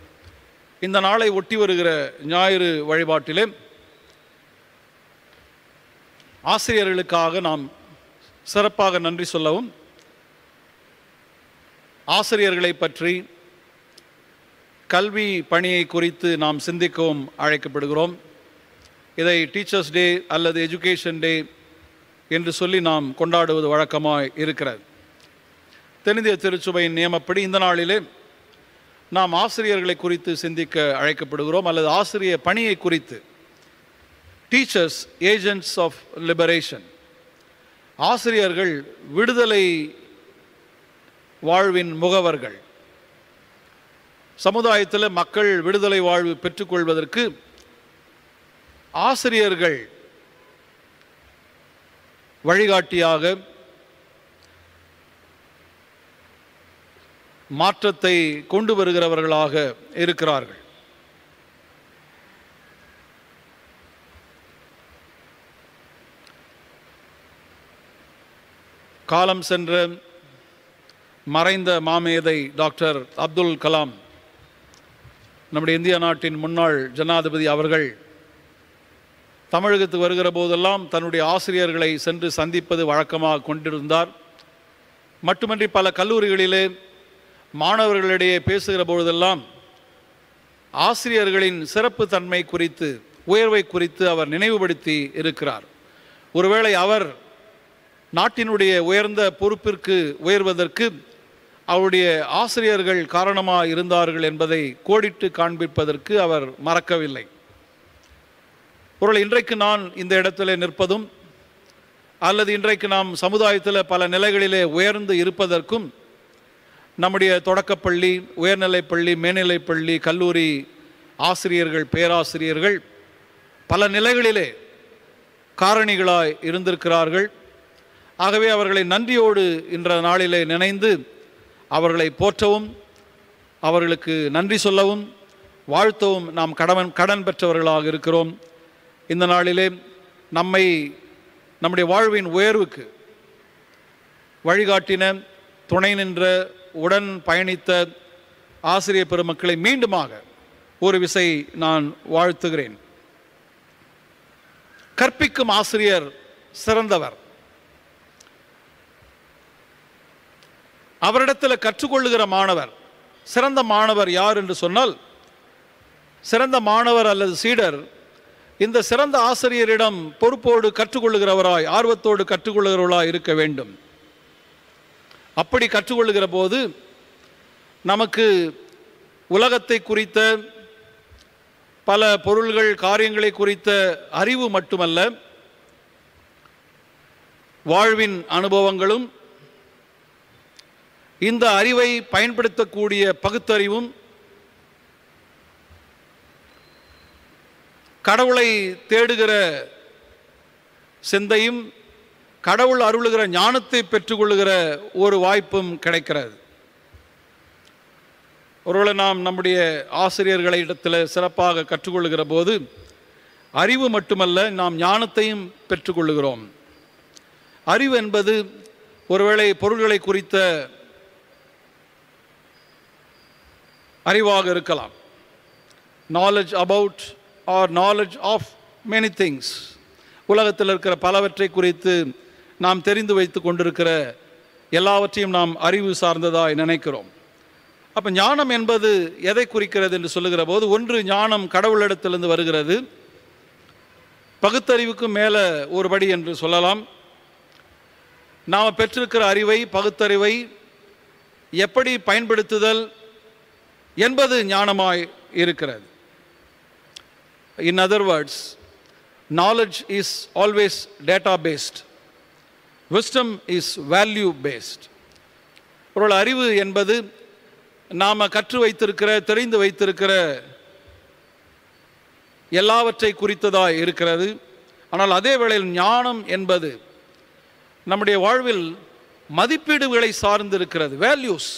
இந்த நாளை ஒட்டி வருகிற ஞாயிறு வழிபாட்டிலே ஆசிரியர்களுக்காக நாம் சிறப்பாக நன்றி சொல்லவும் ஆசிரியர்களை பற்றி கல்வி பணியை குறித்து நாம் சிந்திக்கவும் அழைக்கப்படுகிறோம் இதை டீச்சர்ஸ் டே அல்லது எஜுகேஷன் டே என்று சொல்லி நாம் கொண்டாடுவது வழக்கமாக இருக்கிறது தென்னிந்திய திருச்சுவையின் நியமப்படி இந்த நாளிலே நாம் ஆசிரியர்களை குறித்து சிந்திக்க அழைக்கப்படுகிறோம் அல்லது ஆசிரியர் பணியை குறித்து டீச்சர்ஸ் ஏஜென்ட்ஸ் ஆஃப் லிபரேஷன் ஆசிரியர்கள் விடுதலை வாழ்வின் முகவர்கள் சமுதாயத்தில் மக்கள் விடுதலை வாழ்வு பெற்றுக்கொள்வதற்கு ஆசிரியர்கள் வழிகாட்டியாக மாற்றத்தை கொண்டு வருகிறவர்களாக இருக்கிறார்கள் காலம் சென்ற மறைந்த மாமேதை டாக்டர் அப்துல் கலாம் நம்முடைய இந்திய நாட்டின் முன்னாள் ஜனாதிபதி அவர்கள் தமிழகத்துக்கு வருகிற போதெல்லாம் தன்னுடைய ஆசிரியர்களை சென்று சந்திப்பது வழக்கமாக கொண்டிருந்தார் மட்டுமன்றி பல கல்லூரிகளிலே மாணவர்களிடையே பேசுகிற பொழுதெல்லாம் ஆசிரியர்களின் சிறப்பு தன்மை குறித்து உயர்வை குறித்து அவர் நினைவுபடுத்தி இருக்கிறார் ஒருவேளை அவர் நாட்டினுடைய உயர்ந்த பொறுப்பிற்கு உயர்வதற்கு அவருடைய ஆசிரியர்கள் காரணமாக இருந்தார்கள் என்பதை கோடிட்டு காண்பிப்பதற்கு அவர் மறக்கவில்லை பொருள் இன்றைக்கு நான் இந்த இடத்திலே நிற்பதும் அல்லது இன்றைக்கு நாம் சமுதாயத்தில் பல நிலைகளிலே உயர்ந்து இருப்பதற்கும் நம்முடைய தொடக்கப்பள்ளி உயர்நிலைப்பள்ளி மேல்நிலைப்பள்ளி கல்லூரி ஆசிரியர்கள் பேராசிரியர்கள் பல நிலைகளிலே காரணிகளாய் இருந்திருக்கிறார்கள் ஆகவே அவர்களை நன்றியோடு இன்ற நாளிலே நினைந்து அவர்களை போற்றவும் அவர்களுக்கு நன்றி சொல்லவும் வாழ்த்தவும் நாம் கடவன் கடன் பெற்றவர்களாக இருக்கிறோம் இந்த நாளிலே நம்மை நம்முடைய வாழ்வின் உயர்வுக்கு வழிகாட்டின துணை நின்ற உடன் பயணித்த ஆசிரிய பெருமக்களை மீண்டுமாக ஒரு விசை நான் வாழ்த்துகிறேன் கற்பிக்கும் ஆசிரியர் சிறந்தவர் அவரிடத்தில் கற்றுக்கொள்ளுகிற மாணவர் சிறந்த மாணவர் யார் என்று சொன்னால் சிறந்த மாணவர் அல்லது சீடர் இந்த சிறந்த ஆசிரியரிடம் பொறுப்போடு கற்றுக்கொள்ளுகிறவராய் ஆர்வத்தோடு கற்றுக்கொள்ளுகிறவர்களாய் இருக்க வேண்டும் அப்படி கற்றுக்கொள்ளுகிற போது நமக்கு உலகத்தை குறித்த பல பொருள்கள் காரியங்களை குறித்த அறிவு மட்டுமல்ல வாழ்வின் அனுபவங்களும் இந்த அறிவை பயன்படுத்தக்கூடிய பகுத்தறிவும் கடவுளை தேடுகிற சிந்தையும் கடவுள் அருளுகிற ஞானத்தை பெற்றுக்கொள்ளுகிற ஒரு வாய்ப்பும் கிடைக்கிறது ஒருவேளை நாம் நம்முடைய ஆசிரியர்களை இடத்துல சிறப்பாக கற்றுக்கொள்கிற போது அறிவு மட்டுமல்ல நாம் ஞானத்தையும் பெற்றுக்கொள்ளுகிறோம் அறிவு என்பது ஒருவேளை பொருள்களை குறித்த அறிவாக இருக்கலாம் knowledge about or knowledge of many things உலகத்தில் இருக்கிற பலவற்றை குறித்து நாம் தெரிந்து வைத்து கொண்டிருக்கிற எல்லாவற்றையும் நாம் அறிவு சார்ந்ததாக நினைக்கிறோம் அப்போ ஞானம் என்பது எதை குறிக்கிறது என்று சொல்லுகிற போது ஒன்று ஞானம் கடவுளிடத்திலிருந்து வருகிறது பகுத்தறிவுக்கு மேலே ஒரு படி என்று சொல்லலாம் நாம் பெற்றிருக்கிற அறிவை பகுத்தறிவை எப்படி பயன்படுத்துதல் என்பது ஞானமாய் இருக்கிறது in other words knowledge is always data based wisdom is value based ஒரு அறிவு என்பது நாம் கற்று வைத்திருக்கிற தெரிந்து வைத்திருக்கிற எல்லாவற்றை குறித்ததாக இருக்கிறது ஆனால் அதே வேளையில் ஞானம் என்பது நம்முடைய வாழ்வில் மதிப்பீடுகளை சார்ந்திருக்கிறது வேல்யூஸ்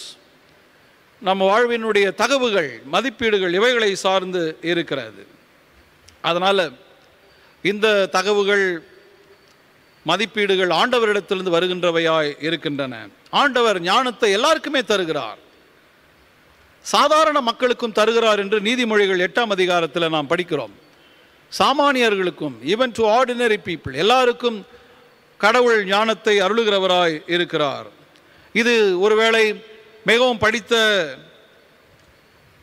நம்ம வாழ்வினுடைய தகவுகள் மதிப்பீடுகள் இவைகளை சார்ந்து இருக்கிறது அதனால் இந்த தகவுகள் மதிப்பீடுகள் ஆண்டவரிடத்திலிருந்து வருகின்றவையாய் இருக்கின்றன ஆண்டவர் ஞானத்தை எல்லாருக்குமே தருகிறார் சாதாரண மக்களுக்கும் தருகிறார் என்று நீதிமொழிகள் எட்டாம் அதிகாரத்தில் நாம் படிக்கிறோம் சாமானியர்களுக்கும் ஈவன் டு ஆர்டினரி பீப்புள் எல்லாருக்கும் கடவுள் ஞானத்தை அருளுகிறவராய் இருக்கிறார் இது ஒருவேளை மிகவும் படித்த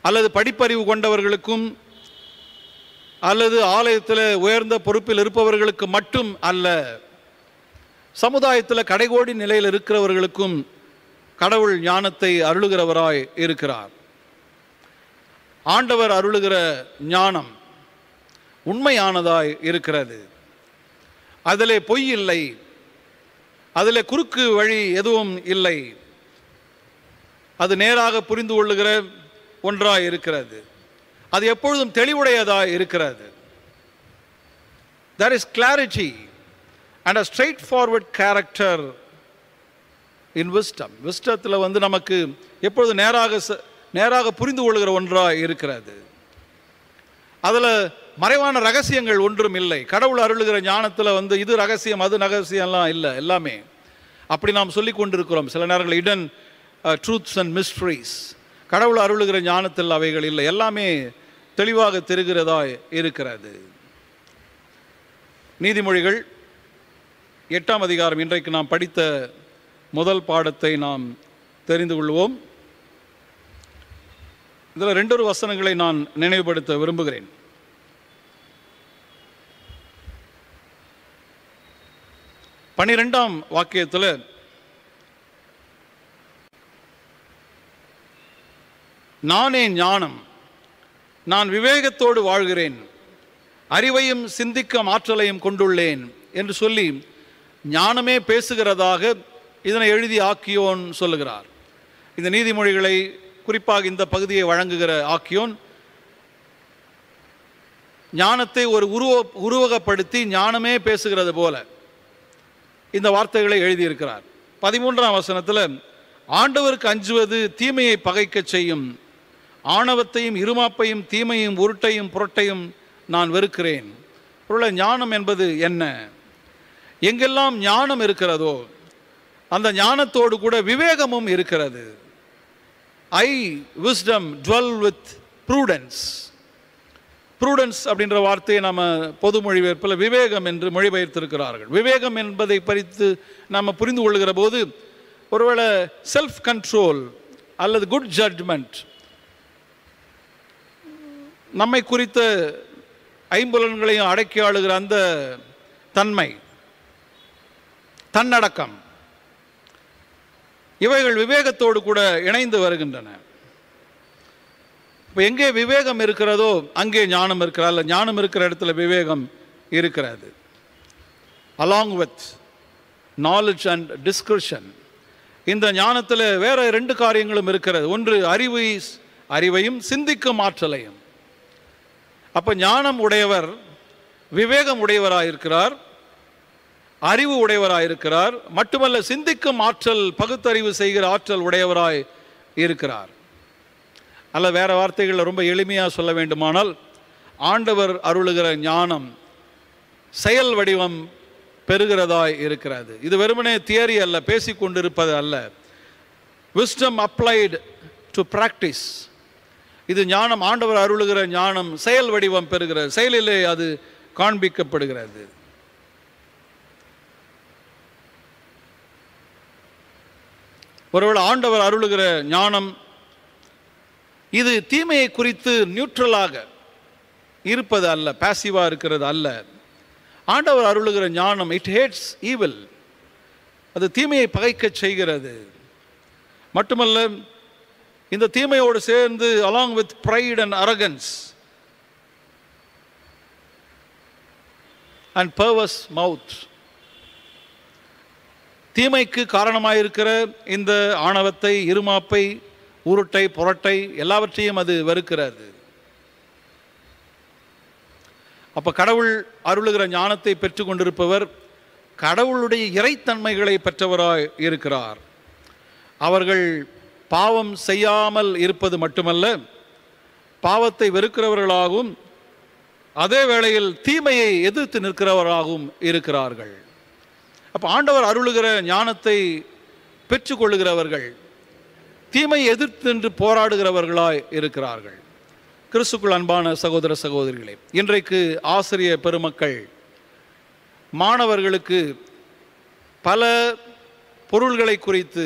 அல்லது படிப்பறிவு கொண்டவர்களுக்கும் அல்லது ஆலயத்தில் உயர்ந்த பொறுப்பில் இருப்பவர்களுக்கு மட்டும் அல்ல சமுதாயத்தில் கடைகோடி நிலையில் இருக்கிறவர்களுக்கும் கடவுள் ஞானத்தை அருளுகிறவராய் இருக்கிறார் ஆண்டவர் அருளுகிற ஞானம் உண்மையானதாய் இருக்கிறது அதிலே பொய் இல்லை அதில் குறுக்கு வழி எதுவும் இல்லை அது நேராக புரிந்து கொள்ளுகிற ஒன்றாக இருக்கிறது அது எப்பொழுதும் தெளிவுடையதாக இருக்கிறது there is clarity and a straightforward character in wisdom விஸ்டத்தில் வந்து நமக்கு எப்பொழுது நேராக நேராக புரிந்து கொள்கிற ஒன்றாக இருக்கிறது அதில் மறைவான ரகசியங்கள் ஒன்றும் இல்லை கடவுள் அருளுகிற ஞானத்தில் வந்து இது ரகசியம் அது ரகசியம்லாம் இல்லை எல்லாமே அப்படி நாம் சொல்லி கொண்டிருக்கிறோம் சில நேரங்கள் இடன் ட்ரூத்ஸ் அண்ட் மிஸ்ட்ரீஸ் கடவுள் அருளுகிற ஞானத்தில் அவைகள் இல்லை எல்லாமே தெளிவாக தெரிகிறதா இருக்கிறது நீதிமொழிகள் எட்டாம் அதிகாரம் இன்றைக்கு நாம் படித்த முதல் பாடத்தை நாம் தெரிந்து கொள்வோம் இதில் ரெண்டொரு வசனங்களை நான் நினைவுபடுத்த விரும்புகிறேன் பனிரெண்டாம் வாக்கியத்தில் நானே ஞானம் நான் விவேகத்தோடு வாழ்கிறேன் அறிவையும் சிந்திக்க ஆற்றலையும் கொண்டுள்ளேன் என்று சொல்லி ஞானமே பேசுகிறதாக இதனை எழுதி ஆக்கியோன் சொல்லுகிறார் இந்த நீதிமொழிகளை குறிப்பாக இந்த பகுதியை வழங்குகிற ஆக்கியோன் ஞானத்தை ஒரு உருவ உருவகப்படுத்தி ஞானமே பேசுகிறது போல இந்த வார்த்தைகளை எழுதியிருக்கிறார் பதிமூன்றாம் வசனத்தில் ஆண்டவருக்கு அஞ்சுவது தீமையை பகைக்க செய்யும் ஆணவத்தையும் இருமாப்பையும் தீமையும் உருட்டையும் புரட்டையும் நான் வெறுக்கிறேன் பொருளை ஞானம் என்பது என்ன எங்கெல்லாம் ஞானம் இருக்கிறதோ அந்த ஞானத்தோடு கூட விவேகமும் இருக்கிறது I wisdom dwell with prudence prudence அப்படின்ற வார்த்தையை நம்ம பொது மொழிபெயர்ப்பில் விவேகம் என்று மொழிபெயர்த்திருக்கிறார்கள் விவேகம் என்பதை பறித்து நாம் புரிந்து கொள்கிற போது ஒருவேளை செல்ஃப் கண்ட்ரோல் அல்லது குட் ஜட்ஜ்மெண்ட் நம்மை குறித்து ஐம்புலன்களையும் அடக்கி ஆளுகிற அந்த தன்மை தன்னடக்கம் இவைகள் விவேகத்தோடு கூட இணைந்து வருகின்றன இப்போ எங்கே விவேகம் இருக்கிறதோ அங்கே ஞானம் இருக்கிறா இல்லை ஞானம் இருக்கிற இடத்துல விவேகம் இருக்கிறது along with knowledge and discretion இந்த ஞானத்தில் வேறு ரெண்டு காரியங்களும் இருக்கிறது ஒன்று அறிவு அறிவையும் சிந்திக்கும் ஆற்றலையும் அப்போ ஞானம் உடையவர் விவேகம் உடையவராயிருக்கிறார் அறிவு உடையவராயிருக்கிறார் மட்டுமல்ல சிந்திக்கும் ஆற்றல் பகுத்தறிவு செய்கிற ஆற்றல் உடையவராய் இருக்கிறார் அல்ல வேறு வார்த்தைகளில் ரொம்ப எளிமையாக சொல்ல வேண்டுமானால் ஆண்டவர் அருளுகிற ஞானம் செயல் வடிவம் பெறுகிறதாய் இருக்கிறது இது வெறுமனே தியரி அல்ல பேசிக்கொண்டிருப்பது கொண்டிருப்பது அல்ல விஸ்டம் அப்ளைடு டு ப்ராக்டிஸ் இது ஞானம் ஆண்டவர் அருளுகிற ஞானம் செயல் வடிவம் பெறுகிற செயலிலே அது காண்பிக்கப்படுகிறது ஒருவேளை ஆண்டவர் அருளுகிற ஞானம் இது தீமையை குறித்து நியூட்ரலாக இருப்பது அல்ல பேசிவாக இருக்கிறது அல்ல ஆண்டவர் அருளுகிற ஞானம் இட் ஹேட்ஸ் ஈவில் அது தீமையை பகைக்க செய்கிறது மட்டுமல்ல இந்த தீமையோடு சேர்ந்து along with pride and arrogance and perverse mouth தீமைக்கு காரணமாயிருக்கிற இந்த ஆணவத்தை இருமாப்பை உருட்டை புரட்டை எல்லாவற்றையும் அது வெறுக்கிறது அப்போ கடவுள் அருளுகிற ஞானத்தை பெற்றுக்கொண்டிருப்பவர் கடவுளுடைய இறைத்தன்மைகளை பெற்றவராய் இருக்கிறார் அவர்கள் பாவம் செய்யாமல் இருப்பது மட்டுமல்ல பாவத்தை வெறுக்கிறவர்களாகவும் அதே வேளையில் தீமையை எதிர்த்து நிற்கிறவராகவும் இருக்கிறார்கள் அப்போ ஆண்டவர் அருளுகிற ஞானத்தை பெற்றுக்கொள்ளுகிறவர்கள் தீமையை எதிர்த்து நின்று போராடுகிறவர்களாய் இருக்கிறார்கள் கிறிஸ்துக்குள் அன்பான சகோதர சகோதரிகளே இன்றைக்கு ஆசிரிய பெருமக்கள் மாணவர்களுக்கு பல பொருள்களை குறித்து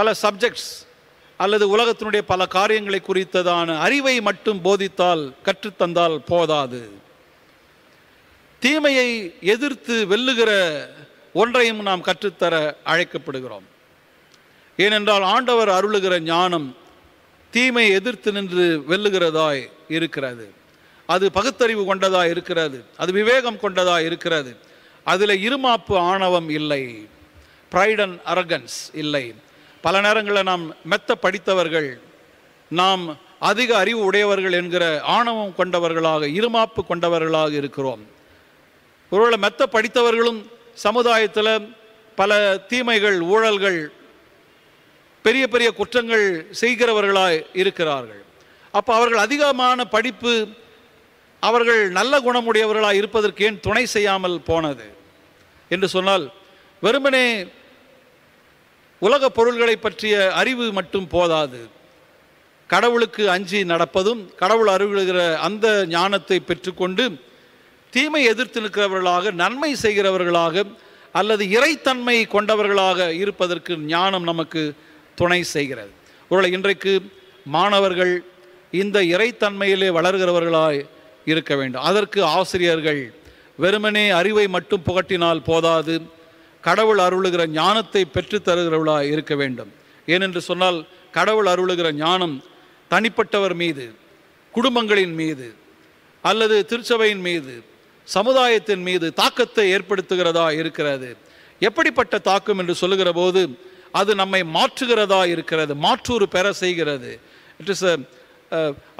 பல சப்ஜெக்ட்ஸ் அல்லது உலகத்தினுடைய பல காரியங்களை குறித்ததான அறிவை மட்டும் போதித்தால் கற்றுத்தந்தால் போதாது தீமையை எதிர்த்து வெல்லுகிற ஒன்றையும் நாம் கற்றுத்தர அழைக்கப்படுகிறோம் ஏனென்றால் ஆண்டவர் அருளுகிற ஞானம் தீமை எதிர்த்து நின்று வெல்லுகிறதாய் இருக்கிறது அது பகுத்தறிவு கொண்டதாய் இருக்கிறது அது விவேகம் கொண்டதாய் இருக்கிறது அதில் இருமாப்பு ஆணவம் இல்லை ப்ரைட் அண்ட் அரகன்ஸ் இல்லை பல நேரங்களில் நாம் மெத்த படித்தவர்கள் நாம் அதிக அறிவு உடையவர்கள் என்கிற ஆணவம் கொண்டவர்களாக இருமாப்பு கொண்டவர்களாக இருக்கிறோம் ஒருவேளை மெத்த படித்தவர்களும் சமுதாயத்தில் பல தீமைகள் ஊழல்கள் பெரிய பெரிய குற்றங்கள் செய்கிறவர்களாய் இருக்கிறார்கள் அப்போ அவர்கள் அதிகமான படிப்பு அவர்கள் நல்ல குணமுடையவர்களாக இருப்பதற்கு ஏன் துணை செய்யாமல் போனது என்று சொன்னால் வெறுமனே உலக பொருள்களை பற்றிய அறிவு மட்டும் போதாது கடவுளுக்கு அஞ்சி நடப்பதும் கடவுள் அருகிற அந்த ஞானத்தை பெற்றுக்கொண்டு தீமை எதிர்த்து நிற்கிறவர்களாக நன்மை செய்கிறவர்களாக அல்லது இறைத்தன்மை கொண்டவர்களாக இருப்பதற்கு ஞானம் நமக்கு துணை செய்கிறது ஒருவேளை இன்றைக்கு மாணவர்கள் இந்த இறைத்தன்மையிலே வளர்கிறவர்களாய் இருக்க வேண்டும் அதற்கு ஆசிரியர்கள் வெறுமனே அறிவை மட்டும் புகட்டினால் போதாது கடவுள் அருளுகிற ஞானத்தை பெற்று இருக்க வேண்டும் ஏனென்று சொன்னால் கடவுள் அருளுகிற ஞானம் தனிப்பட்டவர் மீது குடும்பங்களின் மீது அல்லது திருச்சபையின் மீது சமுதாயத்தின் மீது தாக்கத்தை ஏற்படுத்துகிறதா இருக்கிறது எப்படிப்பட்ட தாக்கம் என்று சொல்லுகிற போது அது நம்மை மாற்றுகிறதா இருக்கிறது மாற்றூறு பெற செய்கிறது இட் இஸ்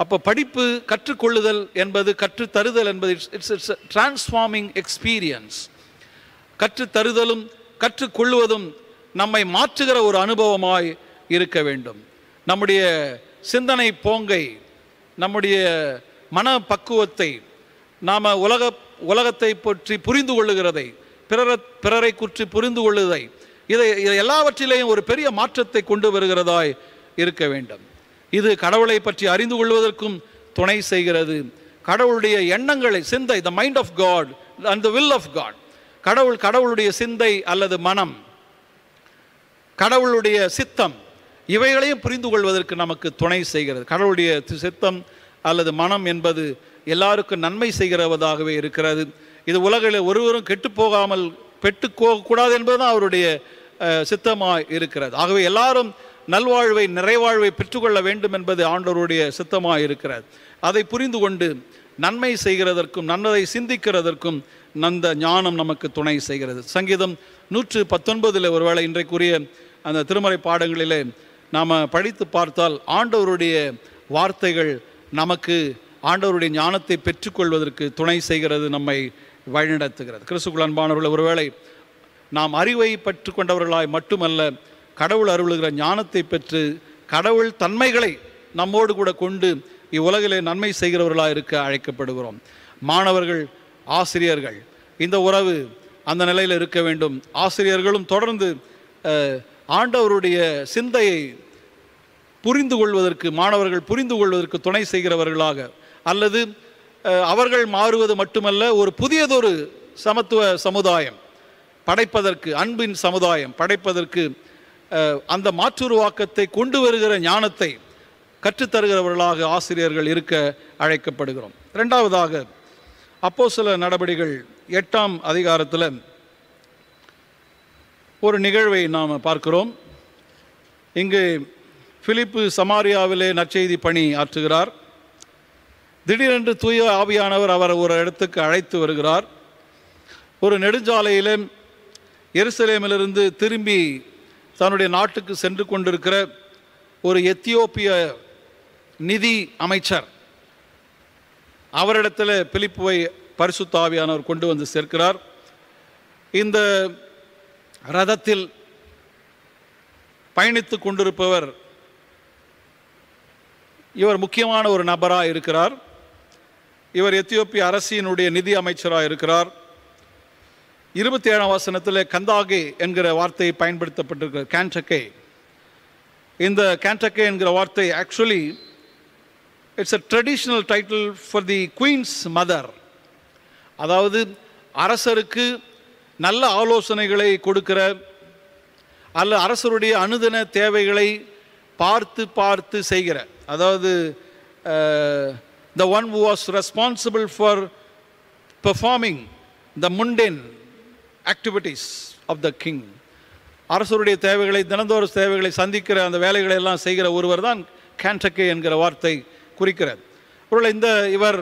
அப்போ படிப்பு கற்றுக்கொள்ளுதல் என்பது கற்றுத்தருதல் என்பது இட்ஸ் இட்ஸ் ட்ரான்ஸ்ஃபார்மிங் எக்ஸ்பீரியன்ஸ் கற்றுத்தருதலும் கற்றுக்கொள்வதும் நம்மை மாற்றுகிற ஒரு அனுபவமாய் இருக்க வேண்டும் நம்முடைய சிந்தனை போங்கை நம்முடைய மன பக்குவத்தை நாம் உலக உலகத்தை பற்றி புரிந்து கொள்ளுகிறதை பிறர பிறரை குற்றி புரிந்து கொள்ளுதை இதை இதை எல்லாவற்றிலேயும் ஒரு பெரிய மாற்றத்தை கொண்டு வருகிறதாய் இருக்க வேண்டும் இது கடவுளை பற்றி அறிந்து கொள்வதற்கும் துணை செய்கிறது கடவுளுடைய எண்ணங்களை சிந்தை the mind of God and the will of God கடவுள் கடவுளுடைய சிந்தை அல்லது மனம் கடவுளுடைய சித்தம் இவைகளையும் புரிந்து கொள்வதற்கு நமக்கு துணை செய்கிறது கடவுளுடைய சித்தம் அல்லது மனம் என்பது எல்லாருக்கும் நன்மை செய்கிறவதாகவே இருக்கிறது இது உலகில் ஒருவரும் கெட்டு போகாமல் பெற்று என்பதுதான் என்பது தான் அவருடைய சித்தமாக இருக்கிறது ஆகவே எல்லாரும் நல்வாழ்வை நிறைவாழ்வை பெற்றுக்கொள்ள வேண்டும் என்பது ஆண்டவருடைய சித்தமாக இருக்கிறது அதை புரிந்து கொண்டு நன்மை செய்கிறதற்கும் நன்மை சிந்திக்கிறதற்கும் அந்த ஞானம் நமக்கு துணை செய்கிறது சங்கீதம் நூற்று பத்தொன்பதில் ஒருவேளை இன்றைக்குரிய அந்த திருமறை பாடங்களிலே நாம் படித்து பார்த்தால் ஆண்டவருடைய வார்த்தைகள் நமக்கு ஆண்டவருடைய ஞானத்தை பெற்றுக்கொள்வதற்கு துணை செய்கிறது நம்மை வழிநடத்துகிறது கிறிஸ்துக்குள் அன்பானவர்கள் ஒருவேளை நாம் அறிவை பெற்று கொண்டவர்களாய் மட்டுமல்ல கடவுள் அருளுகிற ஞானத்தை பெற்று கடவுள் தன்மைகளை நம்மோடு கூட கொண்டு இவ்வுலகிலே நன்மை செய்கிறவர்களாக இருக்க அழைக்கப்படுகிறோம் மாணவர்கள் ஆசிரியர்கள் இந்த உறவு அந்த நிலையில் இருக்க வேண்டும் ஆசிரியர்களும் தொடர்ந்து ஆண்டவருடைய சிந்தையை புரிந்து கொள்வதற்கு மாணவர்கள் புரிந்து கொள்வதற்கு துணை செய்கிறவர்களாக அல்லது அவர்கள் மாறுவது மட்டுமல்ல ஒரு புதியதொரு சமத்துவ சமுதாயம் படைப்பதற்கு அன்பின் சமுதாயம் படைப்பதற்கு அந்த மாற்றுருவாக்கத்தை கொண்டு வருகிற ஞானத்தை கற்றுத்தருகிறவர்களாக ஆசிரியர்கள் இருக்க அழைக்கப்படுகிறோம் ரெண்டாவதாக அப்போ சில நடவடிக்கைகள் எட்டாம் அதிகாரத்தில் ஒரு நிகழ்வை நாம் பார்க்கிறோம் இங்கு பிலிப்பு சமாரியாவிலே நற்செய்தி பணி ஆற்றுகிறார் திடீரென்று தூய ஆவியானவர் அவர் ஒரு இடத்துக்கு அழைத்து வருகிறார் ஒரு நெடுஞ்சாலையில் எருசலேமிலிருந்து திரும்பி தன்னுடைய நாட்டுக்கு சென்று கொண்டிருக்கிற ஒரு எத்தியோப்பிய நிதி அமைச்சர் அவரிடத்தில் பிலிப்புவை பரிசுத்தாவியானவர் கொண்டு வந்து சேர்க்கிறார் இந்த ரதத்தில் பயணித்து கொண்டிருப்பவர் இவர் முக்கியமான ஒரு நபராக இருக்கிறார் இவர் எத்தியோப்பிய அரசியினுடைய நிதி அமைச்சராக இருக்கிறார் இருபத்தி ஏழாம் வசனத்தில் கந்தாகே என்கிற வார்த்தை பயன்படுத்தப்பட்டிருக்கிறார் கேன்டக்கே இந்த கேன்டக்கே என்கிற வார்த்தை actually it's a traditional title for the queen's mother அதாவது அரசருக்கு நல்ல ஆலோசனைகளை கொடுக்கிற அல்ல அரசருடைய அனுதின தேவைகளை பார்த்து பார்த்து செய்கிற அதாவது the one who was responsible for performing the mundane activities of the king அரசருடைய தேவைகளை தினந்தோறும் தேவைகளை சந்திக்கிற அந்த வேலைகளை எல்லாம் செய்கிற ஒருவர் தான் கேண்டக்கே என்கிற வார்த்தை குறிக்கிறார் பொருள் இந்த இவர்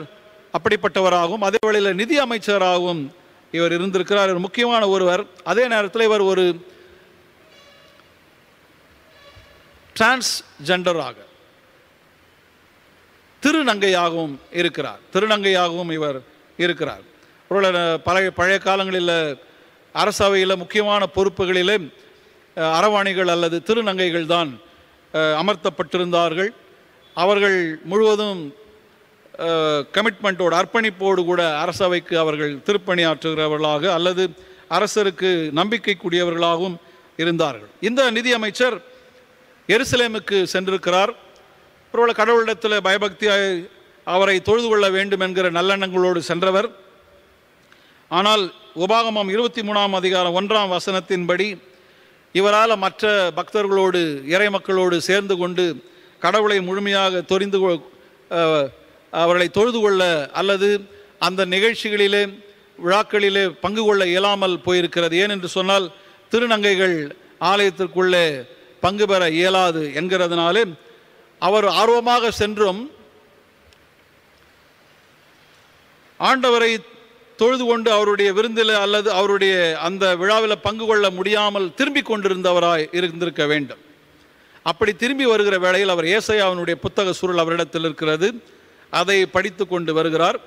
அப்படிப்பட்டவராகவும் அதே வழியில் நிதி அமைச்சராகவும் இவர் இருந்திருக்கிறார் முக்கியமான ஒருவர் அதே நேரத்தில் இவர் ஒரு டிரான்ஸ்ஜெண்டராக திருநங்கையாகவும் இருக்கிறார் திருநங்கையாகவும் இவர் இருக்கிறார் பழைய பழைய காலங்களில் அரசவையில் முக்கியமான பொறுப்புகளிலே அரவாணிகள் அல்லது திருநங்கைகள் தான் அமர்த்தப்பட்டிருந்தார்கள் அவர்கள் முழுவதும் கமிட்மெண்ட்டோடு அர்ப்பணிப்போடு கூட அரசவைக்கு அவர்கள் திருப்பணியாற்றுகிறவர்களாக அல்லது அரசருக்கு நம்பிக்கைக்குரியவர்களாகவும் இருந்தார்கள் இந்த நிதியமைச்சர் எருசலேமுக்கு சென்றிருக்கிறார் ஒருவேளை கடவுளிடத்தில் பயபக்தியாக அவரை தொழுது கொள்ள வேண்டும் என்கிற நல்லெண்ணங்களோடு சென்றவர் ஆனால் உபாகமம் இருபத்தி மூணாம் அதிகாரம் ஒன்றாம் வசனத்தின்படி இவரால் மற்ற பக்தர்களோடு இறை மக்களோடு சேர்ந்து கொண்டு கடவுளை முழுமையாக தொறிந்து அவர்களை தொழுது கொள்ள அல்லது அந்த நிகழ்ச்சிகளிலே விழாக்களிலே பங்கு கொள்ள இயலாமல் போயிருக்கிறது ஏனென்று சொன்னால் திருநங்கைகள் ஆலயத்திற்குள்ளே பங்கு பெற இயலாது என்கிறதுனாலே அவர் ஆர்வமாக சென்றும் ஆண்டவரை தொழுது கொண்டு அவருடைய விருந்தில் அல்லது அவருடைய அந்த விழாவில் பங்கு கொள்ள முடியாமல் திரும்பிக் கொண்டிருந்தவராய் இருந்திருக்க வேண்டும் அப்படி திரும்பி வருகிற வேளையில் அவர் ஏசையாவினுடைய புத்தக சுருள் அவரிடத்தில் இருக்கிறது அதை படித்து கொண்டு வருகிறார்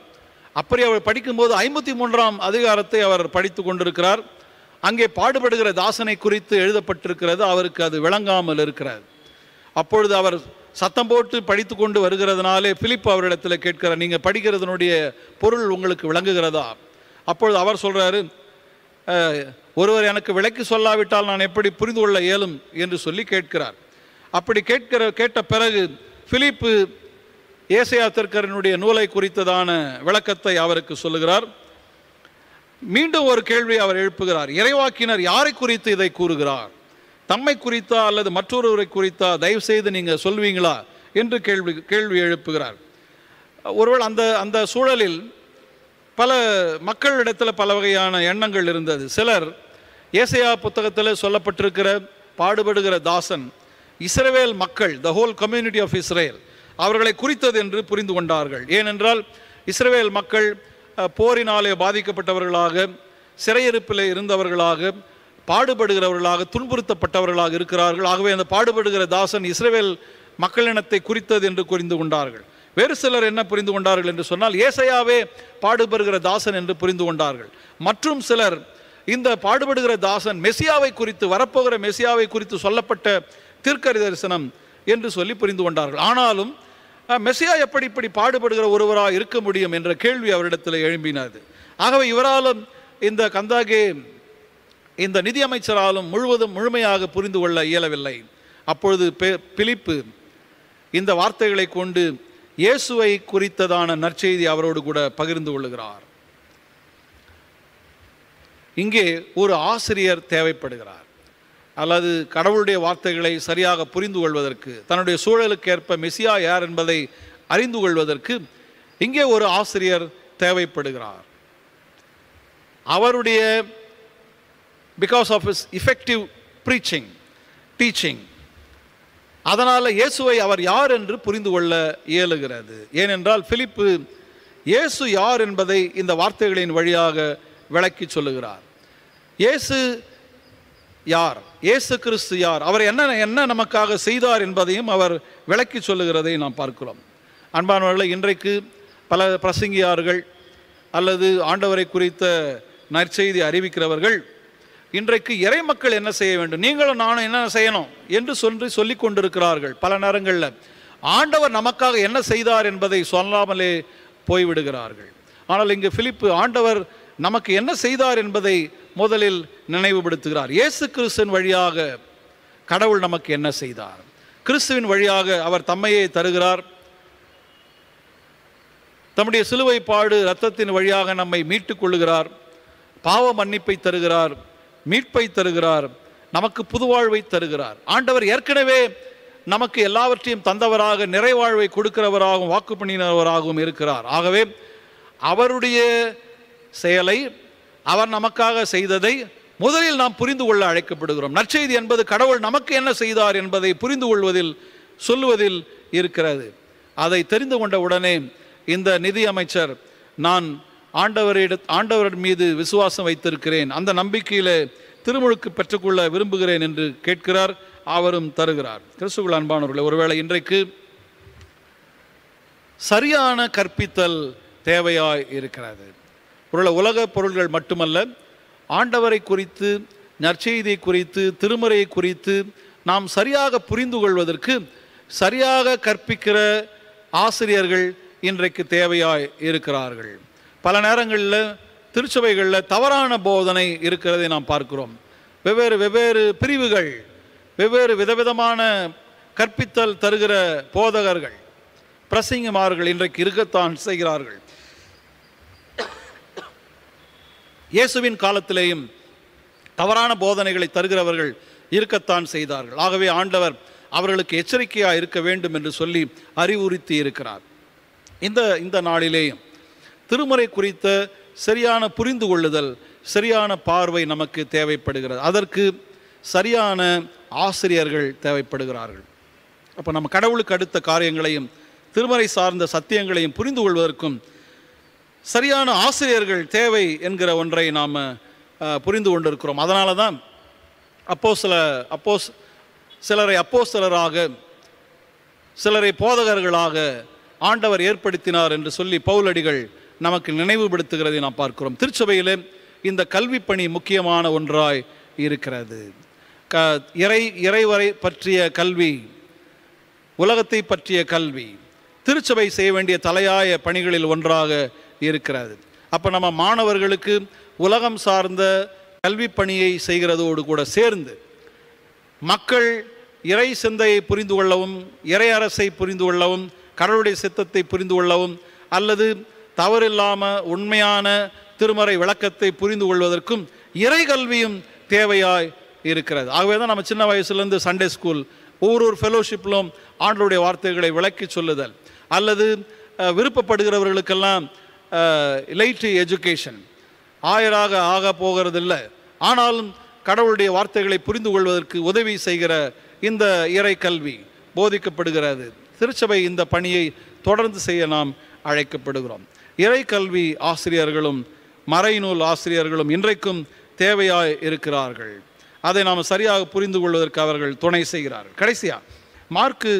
அப்படி அவர் படிக்கும்போது ஐம்பத்தி மூன்றாம் அதிகாரத்தை அவர் படித்து கொண்டிருக்கிறார் அங்கே பாடுபடுகிற தாசனை குறித்து எழுதப்பட்டிருக்கிறது அவருக்கு அது விளங்காமல் இருக்கிறார் அப்பொழுது அவர் சத்தம் போட்டு படித்து கொண்டு வருகிறதுனாலே பிலிப் அவரிடத்தில் கேட்கிறார் நீங்கள் படிக்கிறதுனுடைய பொருள் உங்களுக்கு விளங்குகிறதா அப்பொழுது அவர் சொல்கிறாரு ஒருவர் எனக்கு விளக்கி சொல்லாவிட்டால் நான் எப்படி புரிந்து கொள்ள இயலும் என்று சொல்லி கேட்கிறார் அப்படி கேட்கிற கேட்ட பிறகு பிலிப்பு ஏசையா நூலை குறித்ததான விளக்கத்தை அவருக்கு சொல்லுகிறார் மீண்டும் ஒரு கேள்வி அவர் எழுப்புகிறார் இறைவாக்கினர் யாரை குறித்து இதை கூறுகிறார் தம்மை குறித்தா அல்லது மற்றொருவரை குறித்தா தயவு செய்து நீங்கள் சொல்வீங்களா என்று கேள்வி கேள்வி எழுப்புகிறார் ஒருவேள் அந்த அந்த சூழலில் பல மக்களிடத்தில் பல வகையான எண்ணங்கள் இருந்தது சிலர் ஏசையா புத்தகத்தில் சொல்லப்பட்டிருக்கிற பாடுபடுகிற தாசன் இஸ்ரேவேல் மக்கள் the whole community of Israel அவர்களை குறித்தது என்று புரிந்து கொண்டார்கள் ஏனென்றால் இஸ்ரேல் மக்கள் போரினாலே பாதிக்கப்பட்டவர்களாக சிறையிருப்பில் இருந்தவர்களாக பாடுபடுகிறவர்களாக துன்புறுத்தப்பட்டவர்களாக இருக்கிறார்கள் ஆகவே அந்த பாடுபடுகிற தாசன் இஸ்ரேல் மக்களினத்தை குறித்தது என்று புரிந்து கொண்டார்கள் வேறு சிலர் என்ன புரிந்து கொண்டார்கள் என்று சொன்னால் ஏசையாவே பாடுபடுகிற தாசன் என்று புரிந்து கொண்டார்கள் மற்றும் சிலர் இந்த பாடுபடுகிற தாசன் மெசியாவை குறித்து வரப்போகிற மெசியாவை குறித்து சொல்லப்பட்ட தீர்க்கரி தரிசனம் என்று சொல்லி புரிந்து கொண்டார்கள் ஆனாலும் மெஸ்ஸியா எப்படி இப்படி பாடுபடுகிற ஒருவராக இருக்க முடியும் என்ற கேள்வி அவரிடத்தில் எழும்பினது ஆகவே இவராலும் இந்த கந்தாகே இந்த நிதி அமைச்சராலும் முழுவதும் முழுமையாக புரிந்து கொள்ள இயலவில்லை அப்பொழுது பிலிப்பு இந்த வார்த்தைகளை கொண்டு இயேசுவை குறித்ததான நற்செய்தி அவரோடு கூட பகிர்ந்து கொள்ளுகிறார் இங்கே ஒரு ஆசிரியர் தேவைப்படுகிறார் அல்லது கடவுளுடைய வார்த்தைகளை சரியாக புரிந்து கொள்வதற்கு தன்னுடைய சூழலுக்கேற்ப மெசியா யார் என்பதை அறிந்து கொள்வதற்கு இங்கே ஒரு ஆசிரியர் தேவைப்படுகிறார் அவருடைய because of his effective preaching teaching அதனால் இயேசுவை அவர் யார் என்று புரிந்து கொள்ள இயலுகிறது ஏனென்றால் பிலிப்பு இயேசு யார் என்பதை இந்த வார்த்தைகளின் வழியாக விளக்கி சொல்லுகிறார் இயேசு யார் இயேசு கிறிஸ்து யார் அவர் என்ன என்ன நமக்காக செய்தார் என்பதையும் அவர் விளக்கி சொல்லுகிறதை நாம் பார்க்கிறோம் அன்பானவர்களை இன்றைக்கு பல பிரசங்கியார்கள் அல்லது ஆண்டவரை குறித்த நற்செய்தி அறிவிக்கிறவர்கள் இன்றைக்கு இறை மக்கள் என்ன செய்ய வேண்டும் நீங்களும் நானும் என்ன செய்யணும் என்று சொல்லி சொல்லி கொண்டிருக்கிறார்கள் பல நேரங்களில் ஆண்டவர் நமக்காக என்ன செய்தார் என்பதை சொல்லாமலே போய்விடுகிறார்கள் ஆனால் இங்கு பிலிப்பு ஆண்டவர் நமக்கு என்ன செய்தார் என்பதை முதலில் நினைவுபடுத்துகிறார் இயேசு கிறிஸ்துவின் வழியாக கடவுள் நமக்கு என்ன செய்தார் கிறிஸ்துவின் வழியாக அவர் தம்மையை தருகிறார் தம்முடைய சிலுவை பாடு இரத்தத்தின் வழியாக நம்மை மீட்டுக் கொள்ளுகிறார் பாவ மன்னிப்பை தருகிறார் மீட்பை தருகிறார் நமக்கு புதுவாழ்வை தருகிறார் ஆண்டவர் ஏற்கனவே நமக்கு எல்லாவற்றையும் தந்தவராக நிறைவாழ்வை கொடுக்கிறவராகவும் வாக்கு பண்ணினவராகவும் இருக்கிறார் ஆகவே அவருடைய செயலை அவர் நமக்காக செய்ததை முதலில் நாம் புரிந்து கொள்ள அழைக்கப்படுகிறோம் நற்செய்தி என்பது கடவுள் நமக்கு என்ன செய்தார் என்பதை புரிந்து கொள்வதில் சொல்லுவதில் இருக்கிறது அதை தெரிந்து கொண்ட உடனே இந்த நிதி அமைச்சர் நான் ஆண்டவரிட ஆண்டவர் மீது விசுவாசம் வைத்திருக்கிறேன் அந்த நம்பிக்கையில் திருமுழுக்கு பெற்றுக்கொள்ள விரும்புகிறேன் என்று கேட்கிறார் அவரும் தருகிறார் கிறிஸ்துகள் அன்பானவர்களே ஒருவேளை இன்றைக்கு சரியான கற்பித்தல் தேவையாய் இருக்கிறது பொருள உலக பொருள்கள் மட்டுமல்ல ஆண்டவரை குறித்து நற்செய்தியை குறித்து திருமறையை குறித்து நாம் சரியாக புரிந்து கொள்வதற்கு சரியாக கற்பிக்கிற ஆசிரியர்கள் இன்றைக்கு தேவையாய் இருக்கிறார்கள் பல நேரங்களில் திருச்சபைகளில் தவறான போதனை இருக்கிறதை நாம் பார்க்கிறோம் வெவ்வேறு வெவ்வேறு பிரிவுகள் வெவ்வேறு விதவிதமான கற்பித்தல் தருகிற போதகர்கள் பிரசிங்கமார்கள் இன்றைக்கு இருக்கத்தான் செய்கிறார்கள் இயேசுவின் காலத்திலேயும் தவறான போதனைகளை தருகிறவர்கள் இருக்கத்தான் செய்தார்கள் ஆகவே ஆண்டவர் அவர்களுக்கு எச்சரிக்கையாக இருக்க வேண்டும் என்று சொல்லி அறிவுறுத்தி இருக்கிறார் இந்த இந்த நாளிலேயும் திருமுறை குறித்த சரியான புரிந்து கொள்ளுதல் சரியான பார்வை நமக்கு தேவைப்படுகிறது அதற்கு சரியான ஆசிரியர்கள் தேவைப்படுகிறார்கள் அப்போ நம்ம கடவுளுக்கு அடுத்த காரியங்களையும் திருமறை சார்ந்த சத்தியங்களையும் புரிந்து கொள்வதற்கும் சரியான ஆசிரியர்கள் தேவை என்கிற ஒன்றை நாம் புரிந்து கொண்டிருக்கிறோம் அதனால தான் அப்போ சில அப்போஸ் சிலரை அப்போ சிலராக சிலரை போதகர்களாக ஆண்டவர் ஏற்படுத்தினார் என்று சொல்லி பவுலடிகள் நமக்கு நினைவுபடுத்துகிறதை நாம் பார்க்கிறோம் திருச்சபையிலே இந்த கல்வி பணி முக்கியமான ஒன்றாய் இருக்கிறது க இறை இறைவரை பற்றிய கல்வி உலகத்தை பற்றிய கல்வி திருச்சபை செய்ய வேண்டிய தலையாய பணிகளில் ஒன்றாக இருக்கிறது அப்போ நம்ம மாணவர்களுக்கு உலகம் சார்ந்த கல்வி பணியை செய்கிறதோடு கூட சேர்ந்து மக்கள் இறை சிந்தையை புரிந்து கொள்ளவும் இறை அரசை புரிந்து கொள்ளவும் கடவுளுடைய சித்தத்தை புரிந்து கொள்ளவும் அல்லது தவறில்லாமல் உண்மையான திருமறை விளக்கத்தை புரிந்து கொள்வதற்கும் இறை கல்வியும் தேவையாய் இருக்கிறது ஆகவே தான் நம்ம சின்ன வயசுலேருந்து சண்டே ஸ்கூல் ஒவ்வொரு ஒரு ஃபெலோஷிப்பிலும் ஆண்டருடைய வார்த்தைகளை விளக்கி சொல்லுதல் அல்லது விருப்பப்படுகிறவர்களுக்கெல்லாம் லைட் எஜுகேஷன் ஆயராக ஆக போகிறதில்லை ஆனாலும் கடவுளுடைய வார்த்தைகளை புரிந்து கொள்வதற்கு உதவி செய்கிற இந்த இறை கல்வி போதிக்கப்படுகிறது திருச்சபை இந்த பணியை தொடர்ந்து செய்ய நாம் அழைக்கப்படுகிறோம் இறை கல்வி ஆசிரியர்களும் மறைநூல் ஆசிரியர்களும் இன்றைக்கும் தேவையாய் இருக்கிறார்கள் அதை நாம் சரியாக புரிந்து கொள்வதற்கு அவர்கள் துணை செய்கிறார்கள் கடைசியாக மார்க்கு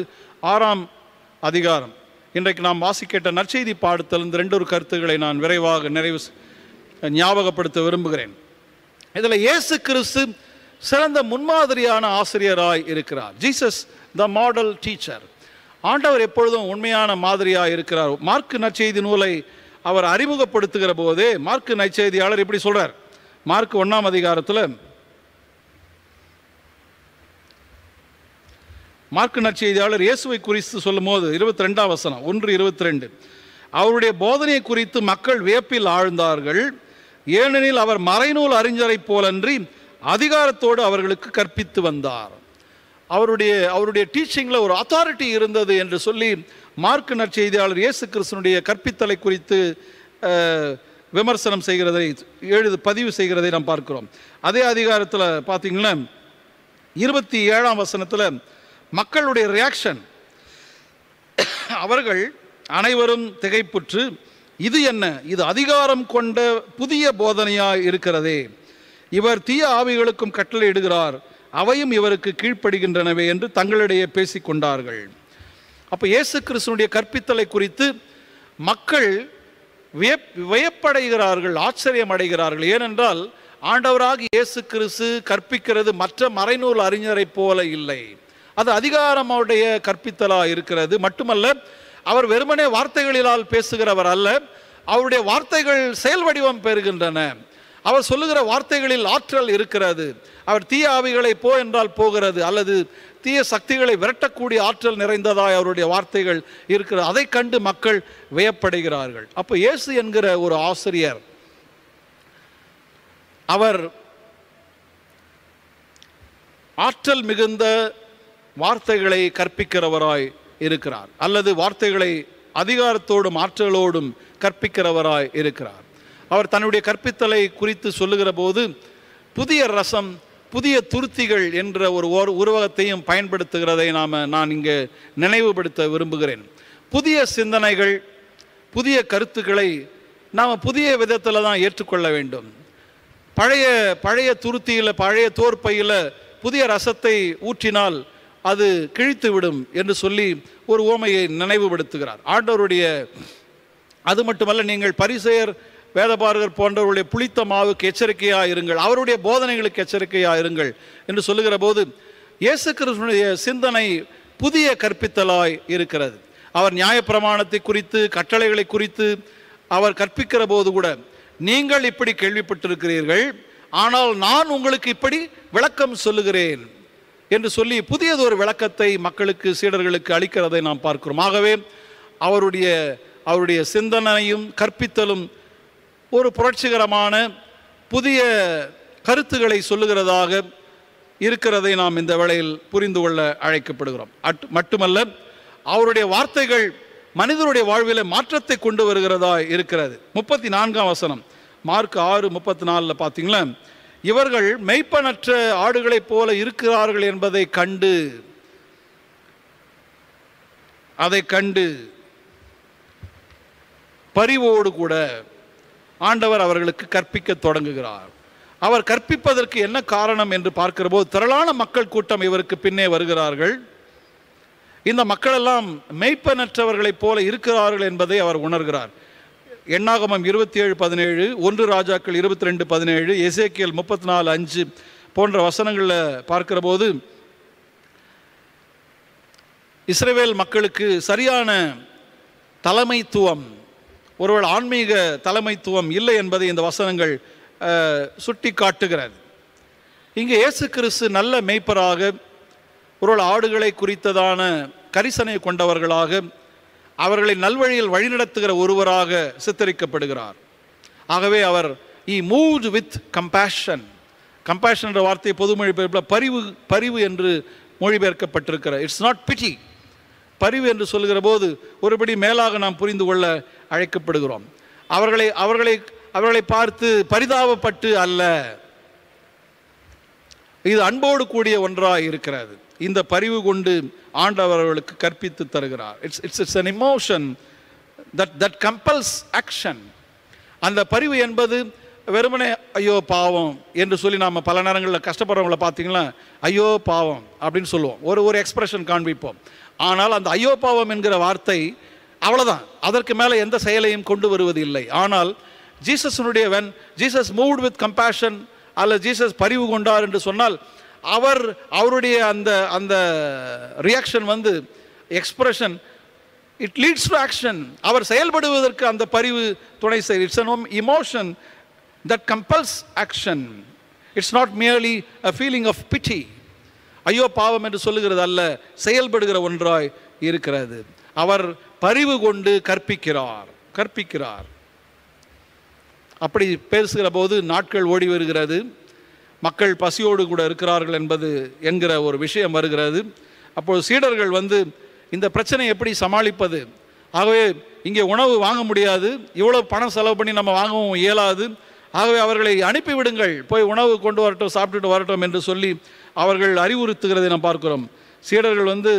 ஆறாம் அதிகாரம் இன்றைக்கு நாம் வாசிக்கேட்ட நற்செய்தி இந்த ரெண்டு ஒரு கருத்துக்களை நான் விரைவாக நிறைவு ஞாபகப்படுத்த விரும்புகிறேன் இதில் இயேசு கிறிஸ்து சிறந்த முன்மாதிரியான ஆசிரியராய் இருக்கிறார் ஜீசஸ் த மாடல் டீச்சர் ஆண்டவர் எப்பொழுதும் உண்மையான மாதிரியாக இருக்கிறார் மார்க்கு நற்செய்தி நூலை அவர் அறிமுகப்படுத்துகிற போதே மார்க்கு நற்செய்தியாளர் இப்படி சொல்கிறார் மார்க் ஒன்றாம் அதிகாரத்தில் மார்க்கு நற்செய்தியாளர் இயேசுவை குறித்து சொல்லும் போது இருபத்தி ரெண்டாம் வசனம் ஒன்று இருபத்தி ரெண்டு அவருடைய போதனை குறித்து மக்கள் வியப்பில் ஆழ்ந்தார்கள் ஏனெனில் அவர் மறைநூல் அறிஞரை போலன்றி அதிகாரத்தோடு அவர்களுக்கு கற்பித்து வந்தார் அவருடைய அவருடைய டீச்சிங்கில் ஒரு அத்தாரிட்டி இருந்தது என்று சொல்லி மார்க்கு நற்செய்தியாளர் இயேசு கிருஷ்ணனுடைய கற்பித்தலை குறித்து விமர்சனம் செய்கிறதை எழுது பதிவு செய்கிறதை நாம் பார்க்கிறோம் அதே அதிகாரத்தில் பார்த்தீங்கன்னா இருபத்தி ஏழாம் வசனத்தில் மக்களுடைய ரியாக்ஷன் அவர்கள் அனைவரும் திகைப்புற்று இது என்ன இது அதிகாரம் கொண்ட புதிய போதனையாக இருக்கிறதே இவர் தீய ஆவிகளுக்கும் கட்டளையிடுகிறார் அவையும் இவருக்கு கீழ்ப்படுகின்றனவே என்று தங்களிடையே பேசிக்கொண்டார்கள் அப்போ இயேசு கிறிஸ்தனுடைய கற்பித்தலை குறித்து மக்கள் வியப் வியப்படைகிறார்கள் ஆச்சரியம் அடைகிறார்கள் ஏனென்றால் ஆண்டவராக இயேசு கிறிஸ்து கற்பிக்கிறது மற்ற மறைநூல் அறிஞரை போல இல்லை அது அதிகாரமுடைய கற்பித்தலாக இருக்கிறது மட்டுமல்ல அவர் வெறுமனே வார்த்தைகளிலால் பேசுகிறவர் அல்ல அவருடைய வார்த்தைகள் செயல் வடிவம் பெறுகின்றன அவர் சொல்லுகிற வார்த்தைகளில் ஆற்றல் இருக்கிறது அவர் தீய ஆவிகளை போ என்றால் போகிறது அல்லது தீய சக்திகளை விரட்டக்கூடிய ஆற்றல் நிறைந்ததாய் அவருடைய வார்த்தைகள் இருக்கிறது அதை கண்டு மக்கள் வியப்படுகிறார்கள் அப்போ இயேசு என்கிற ஒரு ஆசிரியர் அவர் ஆற்றல் மிகுந்த வார்த்தைகளை கற்பிக்கிறவராய் இருக்கிறார் அல்லது வார்த்தைகளை அதிகாரத்தோடும் ஆற்றலோடும் கற்பிக்கிறவராய் இருக்கிறார் அவர் தன்னுடைய கற்பித்தலை குறித்து சொல்லுகிற போது புதிய ரசம் புதிய துருத்திகள் என்ற ஒரு ஓர் உருவகத்தையும் பயன்படுத்துகிறதை நாம் நான் இங்கே நினைவுபடுத்த விரும்புகிறேன் புதிய சிந்தனைகள் புதிய கருத்துக்களை நாம் புதிய விதத்தில் தான் ஏற்றுக்கொள்ள வேண்டும் பழைய பழைய துருத்தியில் பழைய தோற்பையில் புதிய ரசத்தை ஊற்றினால் அது கிழித்து விடும் என்று சொல்லி ஒரு ஓமையை நினைவுபடுத்துகிறார் ஆண்டவருடைய அது மட்டுமல்ல நீங்கள் பரிசெயர் வேதபாரகர் போன்றவருடைய புளித்த மாவுக்கு எச்சரிக்கையாக இருங்கள் அவருடைய போதனைகளுக்கு எச்சரிக்கையாக இருங்கள் என்று சொல்லுகிற போது இயேசு கிருஷ்ணனுடைய சிந்தனை புதிய கற்பித்தலாய் இருக்கிறது அவர் நியாயப்பிரமாணத்தை குறித்து கட்டளைகளை குறித்து அவர் கற்பிக்கிற போது கூட நீங்கள் இப்படி கேள்விப்பட்டிருக்கிறீர்கள் ஆனால் நான் உங்களுக்கு இப்படி விளக்கம் சொல்லுகிறேன் என்று சொல்லி புதியதொரு விளக்கத்தை மக்களுக்கு சீடர்களுக்கு அளிக்கிறதை நாம் பார்க்கிறோம் ஆகவே அவருடைய அவருடைய சிந்தனையும் கற்பித்தலும் ஒரு புரட்சிகரமான புதிய கருத்துக்களை சொல்லுகிறதாக இருக்கிறதை நாம் இந்த வேளையில் புரிந்து கொள்ள அழைக்கப்படுகிறோம் அட் மட்டுமல்ல அவருடைய வார்த்தைகள் மனிதனுடைய வாழ்வில் மாற்றத்தை கொண்டு வருகிறதா இருக்கிறது முப்பத்தி நான்காம் வசனம் மார்க் ஆறு முப்பத்தி நாலில் பார்த்தீங்களா இவர்கள் மெய்ப்பனற்ற ஆடுகளைப் போல இருக்கிறார்கள் என்பதை கண்டு அதை கண்டு பரிவோடு கூட ஆண்டவர் அவர்களுக்கு கற்பிக்க தொடங்குகிறார் அவர் கற்பிப்பதற்கு என்ன காரணம் என்று போது திரளான மக்கள் கூட்டம் இவருக்கு பின்னே வருகிறார்கள் இந்த மக்களெல்லாம் மெய்ப்பனற்றவர்களைப் போல இருக்கிறார்கள் என்பதை அவர் உணர்கிறார் எண்ணாகமம் இருபத்தி ஏழு பதினேழு ஒன்று ராஜாக்கள் இருபத்தி ரெண்டு பதினேழு எசேக்கியல் முப்பத்தி நாலு அஞ்சு போன்ற வசனங்களில் பார்க்கிற போது இஸ்ரேவேல் மக்களுக்கு சரியான தலைமைத்துவம் ஒருவேளை ஆன்மீக தலைமைத்துவம் இல்லை என்பதை இந்த வசனங்கள் சுட்டி காட்டுகிறது இங்கே இயேசு கிறிஸ்து நல்ல மெய்ப்பராக ஒருவேளை ஆடுகளை குறித்ததான கரிசனை கொண்டவர்களாக அவர்களை நல்வழியில் வழிநடத்துகிற ஒருவராக சித்தரிக்கப்படுகிறார் ஆகவே அவர் he move with compassion compassion என்ற வார்த்தை பொதுமொழிபெயர்ப்பில் பரிவு பரிவு என்று மொழிபெயர்க்கப்பட்டிருக்கிற இட்ஸ் நாட் பிட்டி பரிவு என்று சொல்கிற போது ஒருபடி மேலாக நாம் புரிந்து கொள்ள அழைக்கப்படுகிறோம் அவர்களை அவர்களை அவர்களை பார்த்து பரிதாபப்பட்டு அல்ல இது அன்போடு கூடிய ஒன்றாக இருக்கிறது இந்த பரிவு கொண்டு ஆண்டவர்களுக்கு கற்பித்து தருகிறார் it's it's it's an emotion that that compels action அந்த பரிவு என்பது வெறுமனே ஐயோ பாவம் என்று சொல்லி நாம் பல நேரங்களில் கஷ்டப்படுறவங்கள பார்த்தீங்களா ஐயோ பாவம் அப்படின்னு சொல்லுவோம் ஒரு ஒரு எக்ஸ்பிரஷன் காண்பிப்போம் ஆனால் அந்த ஐயோ பாவம் என்கிற வார்த்தை அவ்வளோதான் அதற்கு மேலே எந்த செயலையும் கொண்டு வருவது இல்லை ஆனால் ஜீசஸனுடைய when Jesus moved with compassion அல்ல ஜீசஸ் பரிவு கொண்டார் என்று சொன்னால் அவர் அவருடைய அந்த அந்த ரியாக்ஷன் வந்து expression it leads to action அவர் செயல்படுவதற்கு அந்த பரிவு துணை செய் it's an emotion that compels action it's not merely a feeling of pity ஐயோ பாவம் என்று சொல்லுகிறது அல்ல செயல்படுகிற ஒன்றாய் இருக்கிறது அவர் பரிவு கொண்டு கற்பிக்கிறார் கற்பிக்கிறார் அப்படி பேசுகிற போது நாட்கள் ஓடி வருகிறது மக்கள் பசியோடு கூட இருக்கிறார்கள் என்பது என்கிற ஒரு விஷயம் வருகிறது அப்போது சீடர்கள் வந்து இந்த பிரச்சனை எப்படி சமாளிப்பது ஆகவே இங்கே உணவு வாங்க முடியாது இவ்வளோ பணம் செலவு பண்ணி நம்ம வாங்கவும் இயலாது ஆகவே அவர்களை அனுப்பிவிடுங்கள் போய் உணவு கொண்டு வரட்டும் சாப்பிட்டுட்டு வரட்டும் என்று சொல்லி அவர்கள் அறிவுறுத்துகிறதை நாம் பார்க்கிறோம் சீடர்கள் வந்து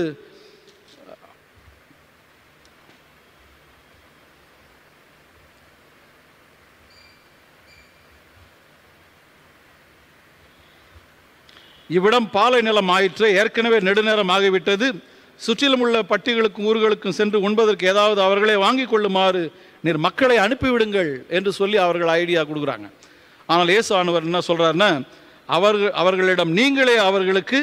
இவ்விடம் பாலை நிலம் ஆயிற்று ஏற்கனவே நெடுநேரம் ஆகிவிட்டது சுற்றிலும் உள்ள பட்டிகளுக்கும் ஊர்களுக்கும் சென்று உண்பதற்கு ஏதாவது அவர்களை வாங்கி கொள்ளுமாறு நீர் மக்களை அனுப்பிவிடுங்கள் என்று சொல்லி அவர்கள் ஐடியா கொடுக்குறாங்க ஆனால் இயேசு ஆனவர் என்ன சொல்கிறாருன்னா அவர்கள் அவர்களிடம் நீங்களே அவர்களுக்கு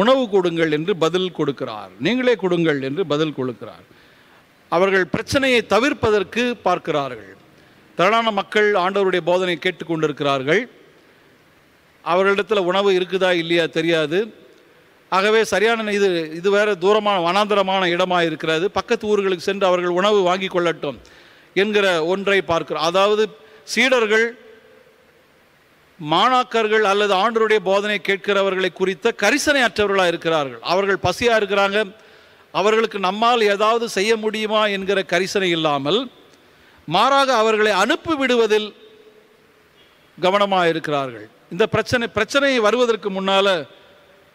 உணவு கொடுங்கள் என்று பதில் கொடுக்கிறார் நீங்களே கொடுங்கள் என்று பதில் கொடுக்கிறார் அவர்கள் பிரச்சனையை தவிர்ப்பதற்கு பார்க்கிறார்கள் திரளான மக்கள் ஆண்டவருடைய போதனை கேட்டுக்கொண்டிருக்கிறார்கள் அவர்களிடத்தில் உணவு இருக்குதா இல்லையா தெரியாது ஆகவே சரியான இது இது வேறு தூரமான வனாந்தரமான இடமாக இருக்கிறது பக்கத்து ஊர்களுக்கு சென்று அவர்கள் உணவு வாங்கி கொள்ளட்டும் என்கிற ஒன்றை பார்க்கிறோம் அதாவது சீடர்கள் மாணாக்கர்கள் அல்லது ஆண்டருடைய போதனை கேட்கிறவர்களை குறித்த கரிசனை அற்றவர்களாக இருக்கிறார்கள் அவர்கள் பசியாக இருக்கிறாங்க அவர்களுக்கு நம்மால் ஏதாவது செய்ய முடியுமா என்கிற கரிசனை இல்லாமல் மாறாக அவர்களை அனுப்பிவிடுவதில் கவனமாக இருக்கிறார்கள் இந்த பிரச்சனை பிரச்சனை வருவதற்கு முன்னால்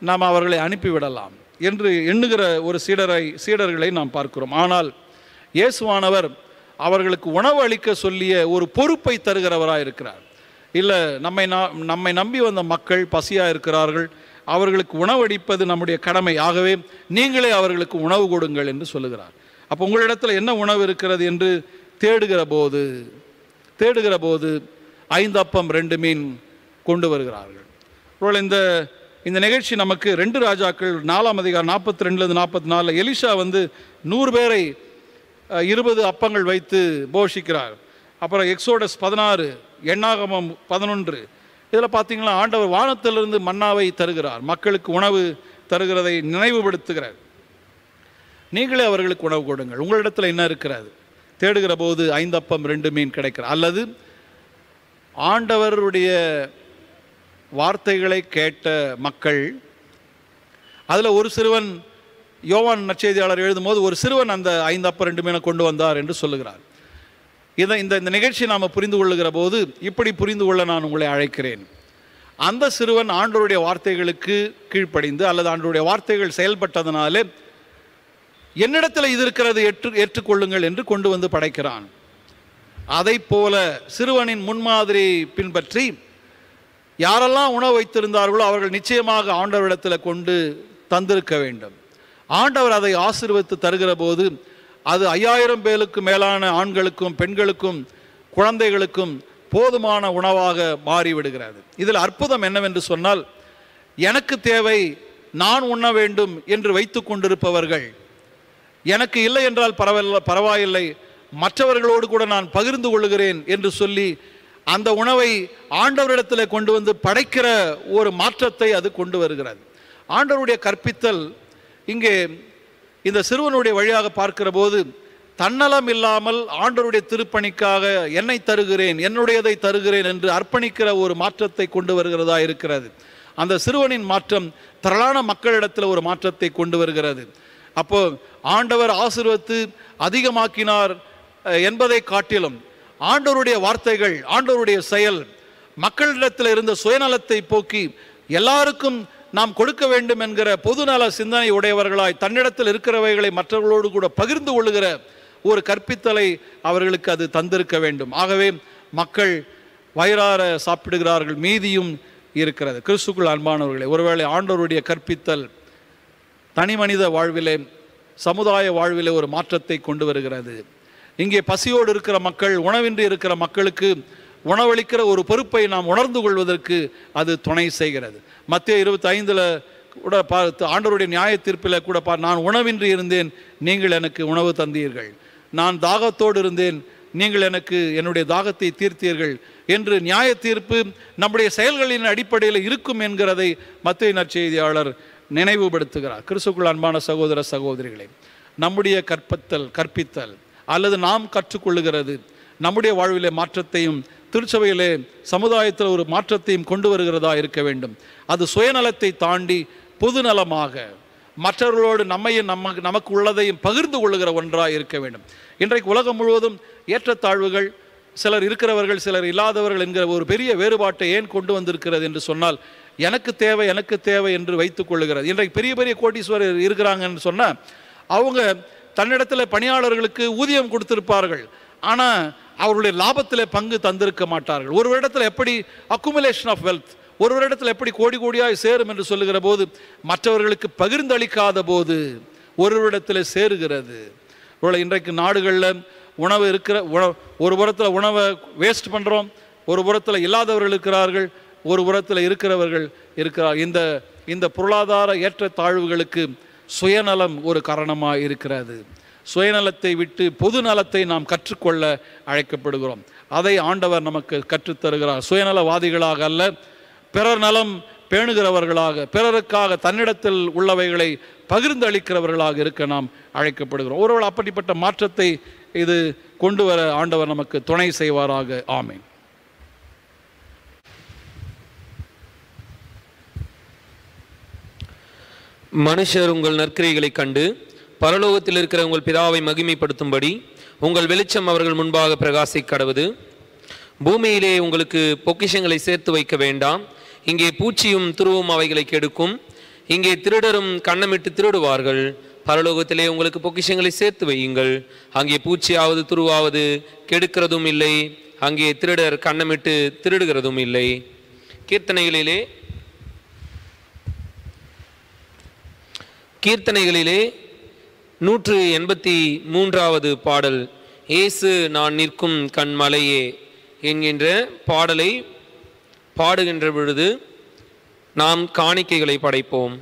நாம் அவர்களை அனுப்பிவிடலாம் என்று எண்ணுகிற ஒரு சீடரை சீடர்களை நாம் பார்க்கிறோம் ஆனால் இயேசுவானவர் அவர்களுக்கு உணவு அளிக்க சொல்லிய ஒரு பொறுப்பை தருகிறவராக இருக்கிறார் இல்லை நம்மை நம்மை நம்பி வந்த மக்கள் பசியாக இருக்கிறார்கள் அவர்களுக்கு உணவளிப்பது நம்முடைய கடமை ஆகவே நீங்களே அவர்களுக்கு உணவு கொடுங்கள் என்று சொல்லுகிறார் அப்போ உங்களிடத்தில் என்ன உணவு இருக்கிறது என்று தேடுகிற போது தேடுகிற போது ஐந்து அப்பம் ரெண்டு மீன் கொண்டு வருகிறார்கள் இந்த இந்த நிகழ்ச்சி நமக்கு ரெண்டு ராஜாக்கள் நாலாம் அதிகாரம் நாற்பத்தி ரெண்டுலேருந்து நாற்பத்தி நாலில் எலிஷா வந்து நூறு பேரை இருபது அப்பங்கள் வைத்து போஷிக்கிறார் அப்புறம் எக்ஸோடஸ் பதினாறு எண்ணாகமம் பதினொன்று இதில் பார்த்தீங்கன்னா ஆண்டவர் வானத்திலிருந்து மன்னாவை தருகிறார் மக்களுக்கு உணவு தருகிறதை நினைவுபடுத்துகிறார் நீங்களே அவர்களுக்கு உணவு கொடுங்கள் உங்களிடத்தில் என்ன இருக்கிறது தேடுகிற போது ஐந்தப்பம் ரெண்டு மீன் கிடைக்கிறார் அல்லது ஆண்டவருடைய வார்த்தைகளை கேட்ட மக்கள் அதில் ஒரு சிறுவன் யோவான் நற்செய்தியாளர் எழுதும்போது ஒரு சிறுவன் அந்த ஐந்து அப்ப ரெண்டு மீனை கொண்டு வந்தார் என்று சொல்லுகிறார் இதை இந்த இந்த நிகழ்ச்சி நாம் புரிந்து கொள்ளுகிற போது இப்படி புரிந்து கொள்ள நான் உங்களை அழைக்கிறேன் அந்த சிறுவன் ஆண்டோருடைய வார்த்தைகளுக்கு கீழ்ப்படிந்து அல்லது ஆண்டோருடைய வார்த்தைகள் செயல்பட்டதனாலே என்னிடத்தில் இது இருக்கிறது ஏற்று ஏற்றுக்கொள்ளுங்கள் என்று கொண்டு வந்து படைக்கிறான் அதை போல சிறுவனின் முன்மாதிரி பின்பற்றி யாரெல்லாம் உணவு வைத்திருந்தார்களோ அவர்கள் நிச்சயமாக ஆண்டவரிடத்தில் கொண்டு தந்திருக்க வேண்டும் ஆண்டவர் அதை ஆசீர்வத்து தருகிற போது அது ஐயாயிரம் பேருக்கு மேலான ஆண்களுக்கும் பெண்களுக்கும் குழந்தைகளுக்கும் போதுமான உணவாக மாறிவிடுகிறது இதில் அற்புதம் என்னவென்று சொன்னால் எனக்கு தேவை நான் உண்ண வேண்டும் என்று வைத்து கொண்டிருப்பவர்கள் எனக்கு இல்லை என்றால் பரவாயில்ல பரவாயில்லை மற்றவர்களோடு கூட நான் பகிர்ந்து கொள்கிறேன் என்று சொல்லி அந்த உணவை ஆண்டவரிடத்தில் கொண்டு வந்து படைக்கிற ஒரு மாற்றத்தை அது கொண்டு வருகிறது ஆண்டவருடைய கற்பித்தல் இங்கே இந்த சிறுவனுடைய வழியாக பார்க்கிற போது தன்னலம் இல்லாமல் ஆண்டவருடைய திருப்பணிக்காக என்னை தருகிறேன் என்னுடையதை தருகிறேன் என்று அர்ப்பணிக்கிற ஒரு மாற்றத்தை கொண்டு வருகிறதா இருக்கிறது அந்த சிறுவனின் மாற்றம் திரளான மக்களிடத்தில் ஒரு மாற்றத்தை கொண்டு வருகிறது அப்போ ஆண்டவர் ஆசிர்வத்து அதிகமாக்கினார் என்பதை காட்டிலும் ஆண்டவருடைய வார்த்தைகள் ஆண்டவருடைய செயல் மக்களிடத்தில் இருந்த சுயநலத்தை போக்கி எல்லாருக்கும் நாம் கொடுக்க வேண்டும் என்கிற பொதுநல சிந்தனை உடையவர்களாய் தன்னிடத்தில் இருக்கிறவைகளை மற்றவர்களோடு கூட பகிர்ந்து கொள்ளுகிற ஒரு கற்பித்தலை அவர்களுக்கு அது தந்திருக்க வேண்டும் ஆகவே மக்கள் வயிறார சாப்பிடுகிறார்கள் மீதியும் இருக்கிறது கிறிஸ்துக்குள் அன்பானவர்களே ஒருவேளை ஆண்டவருடைய கற்பித்தல் தனி மனித வாழ்விலே சமுதாய வாழ்விலே ஒரு மாற்றத்தை கொண்டு வருகிறது இங்கே பசியோடு இருக்கிற மக்கள் உணவின்றி இருக்கிற மக்களுக்கு உணவளிக்கிற ஒரு பொறுப்பை நாம் உணர்ந்து கொள்வதற்கு அது துணை செய்கிறது மத்திய இருபத்தி ஐந்தில் கூட பார்த்து ஆண்டவருடைய நியாய தீர்ப்பில் கூட பா நான் உணவின்றி இருந்தேன் நீங்கள் எனக்கு உணவு தந்தீர்கள் நான் தாகத்தோடு இருந்தேன் நீங்கள் எனக்கு என்னுடைய தாகத்தை தீர்த்தீர்கள் என்று நியாய தீர்ப்பு நம்முடைய செயல்களின் அடிப்படையில் இருக்கும் என்கிறதை மத்திய நற்செய்தியாளர் நினைவுபடுத்துகிறார் கிறிஸ்துக்குள் அன்பான சகோதர சகோதரிகளை நம்முடைய கற்பத்தல் கற்பித்தல் அல்லது நாம் கற்றுக்கொள்ளுகிறது நம்முடைய வாழ்விலே மாற்றத்தையும் திருச்சபையிலே சமுதாயத்தில் ஒரு மாற்றத்தையும் கொண்டு வருகிறதா இருக்க வேண்டும் அது சுயநலத்தை தாண்டி பொதுநலமாக மற்றவர்களோடு நம்மையும் நம்ம நமக்கு உள்ளதையும் பகிர்ந்து கொள்ளுகிற ஒன்றாக இருக்க வேண்டும் இன்றைக்கு உலகம் முழுவதும் ஏற்றத்தாழ்வுகள் சிலர் இருக்கிறவர்கள் சிலர் இல்லாதவர்கள் என்கிற ஒரு பெரிய வேறுபாட்டை ஏன் கொண்டு வந்திருக்கிறது என்று சொன்னால் எனக்கு தேவை எனக்கு தேவை என்று வைத்துக் கொள்ளுகிறது இன்றைக்கு பெரிய பெரிய கோட்டீஸ்வரர் இருக்கிறாங்கன்னு சொன்னால் அவங்க தன்னிடத்தில் பணியாளர்களுக்கு ஊதியம் கொடுத்திருப்பார்கள் ஆனால் அவருடைய லாபத்தில் பங்கு தந்திருக்க மாட்டார்கள் ஒரு வருடத்தில் எப்படி அக்குமுலேஷன் ஆஃப் வெல்த் ஒரு வருடத்தில் எப்படி கோடி கோடியாக சேரும் என்று சொல்லுகிற போது மற்றவர்களுக்கு பகிர்ந்தளிக்காத போது ஒரு வருடத்தில் சேருகிறது இன்றைக்கு நாடுகளில் உணவு இருக்கிற உணவு ஒரு புறத்தில் உணவை வேஸ்ட் பண்ணுறோம் ஒரு புறத்தில் இல்லாதவர்கள் இருக்கிறார்கள் ஒரு புறத்தில் இருக்கிறவர்கள் இருக்கிறார் இந்த இந்த பொருளாதார ஏற்ற தாழ்வுகளுக்கு சுயநலம் ஒரு காரணமாக இருக்கிறது சுயநலத்தை விட்டு பொது நலத்தை நாம் கற்றுக்கொள்ள அழைக்கப்படுகிறோம் அதை ஆண்டவர் நமக்கு கற்றுத்தருகிறார் சுயநலவாதிகளாக அல்ல பிறர் நலம் பேணுகிறவர்களாக பிறருக்காக தன்னிடத்தில் உள்ளவைகளை பகிர்ந்து அளிக்கிறவர்களாக இருக்க நாம் அழைக்கப்படுகிறோம் ஒருவேளை அப்படிப்பட்ட மாற்றத்தை இது கொண்டு வர ஆண்டவர் நமக்கு துணை செய்வாராக ஆமை மனுஷர் உங்கள் நற்கிரைகளை கண்டு பரலோகத்தில் இருக்கிற உங்கள் பிதாவை மகிமைப்படுத்தும்படி உங்கள் வெளிச்சம் அவர்கள் முன்பாக பிரகாசிக்கடவது பூமியிலே உங்களுக்கு பொக்கிஷங்களை சேர்த்து வைக்க வேண்டாம் இங்கே பூச்சியும் துருவும் அவைகளை கெடுக்கும் இங்கே திருடரும் கண்ணமிட்டு திருடுவார்கள் பரலோகத்திலே உங்களுக்கு பொக்கிஷங்களை சேர்த்து வையுங்கள் அங்கே பூச்சியாவது துருவாவது கெடுக்கிறதும் இல்லை அங்கே திருடர் கண்ணமிட்டு திருடுகிறதும் இல்லை கீர்த்தனைகளிலே கீர்த்தனைகளிலே நூற்று எண்பத்தி மூன்றாவது பாடல் ஏசு நான் நிற்கும் கண்மலையே என்கின்ற பாடலை பாடுகின்ற பொழுது நாம் காணிக்கைகளை படைப்போம்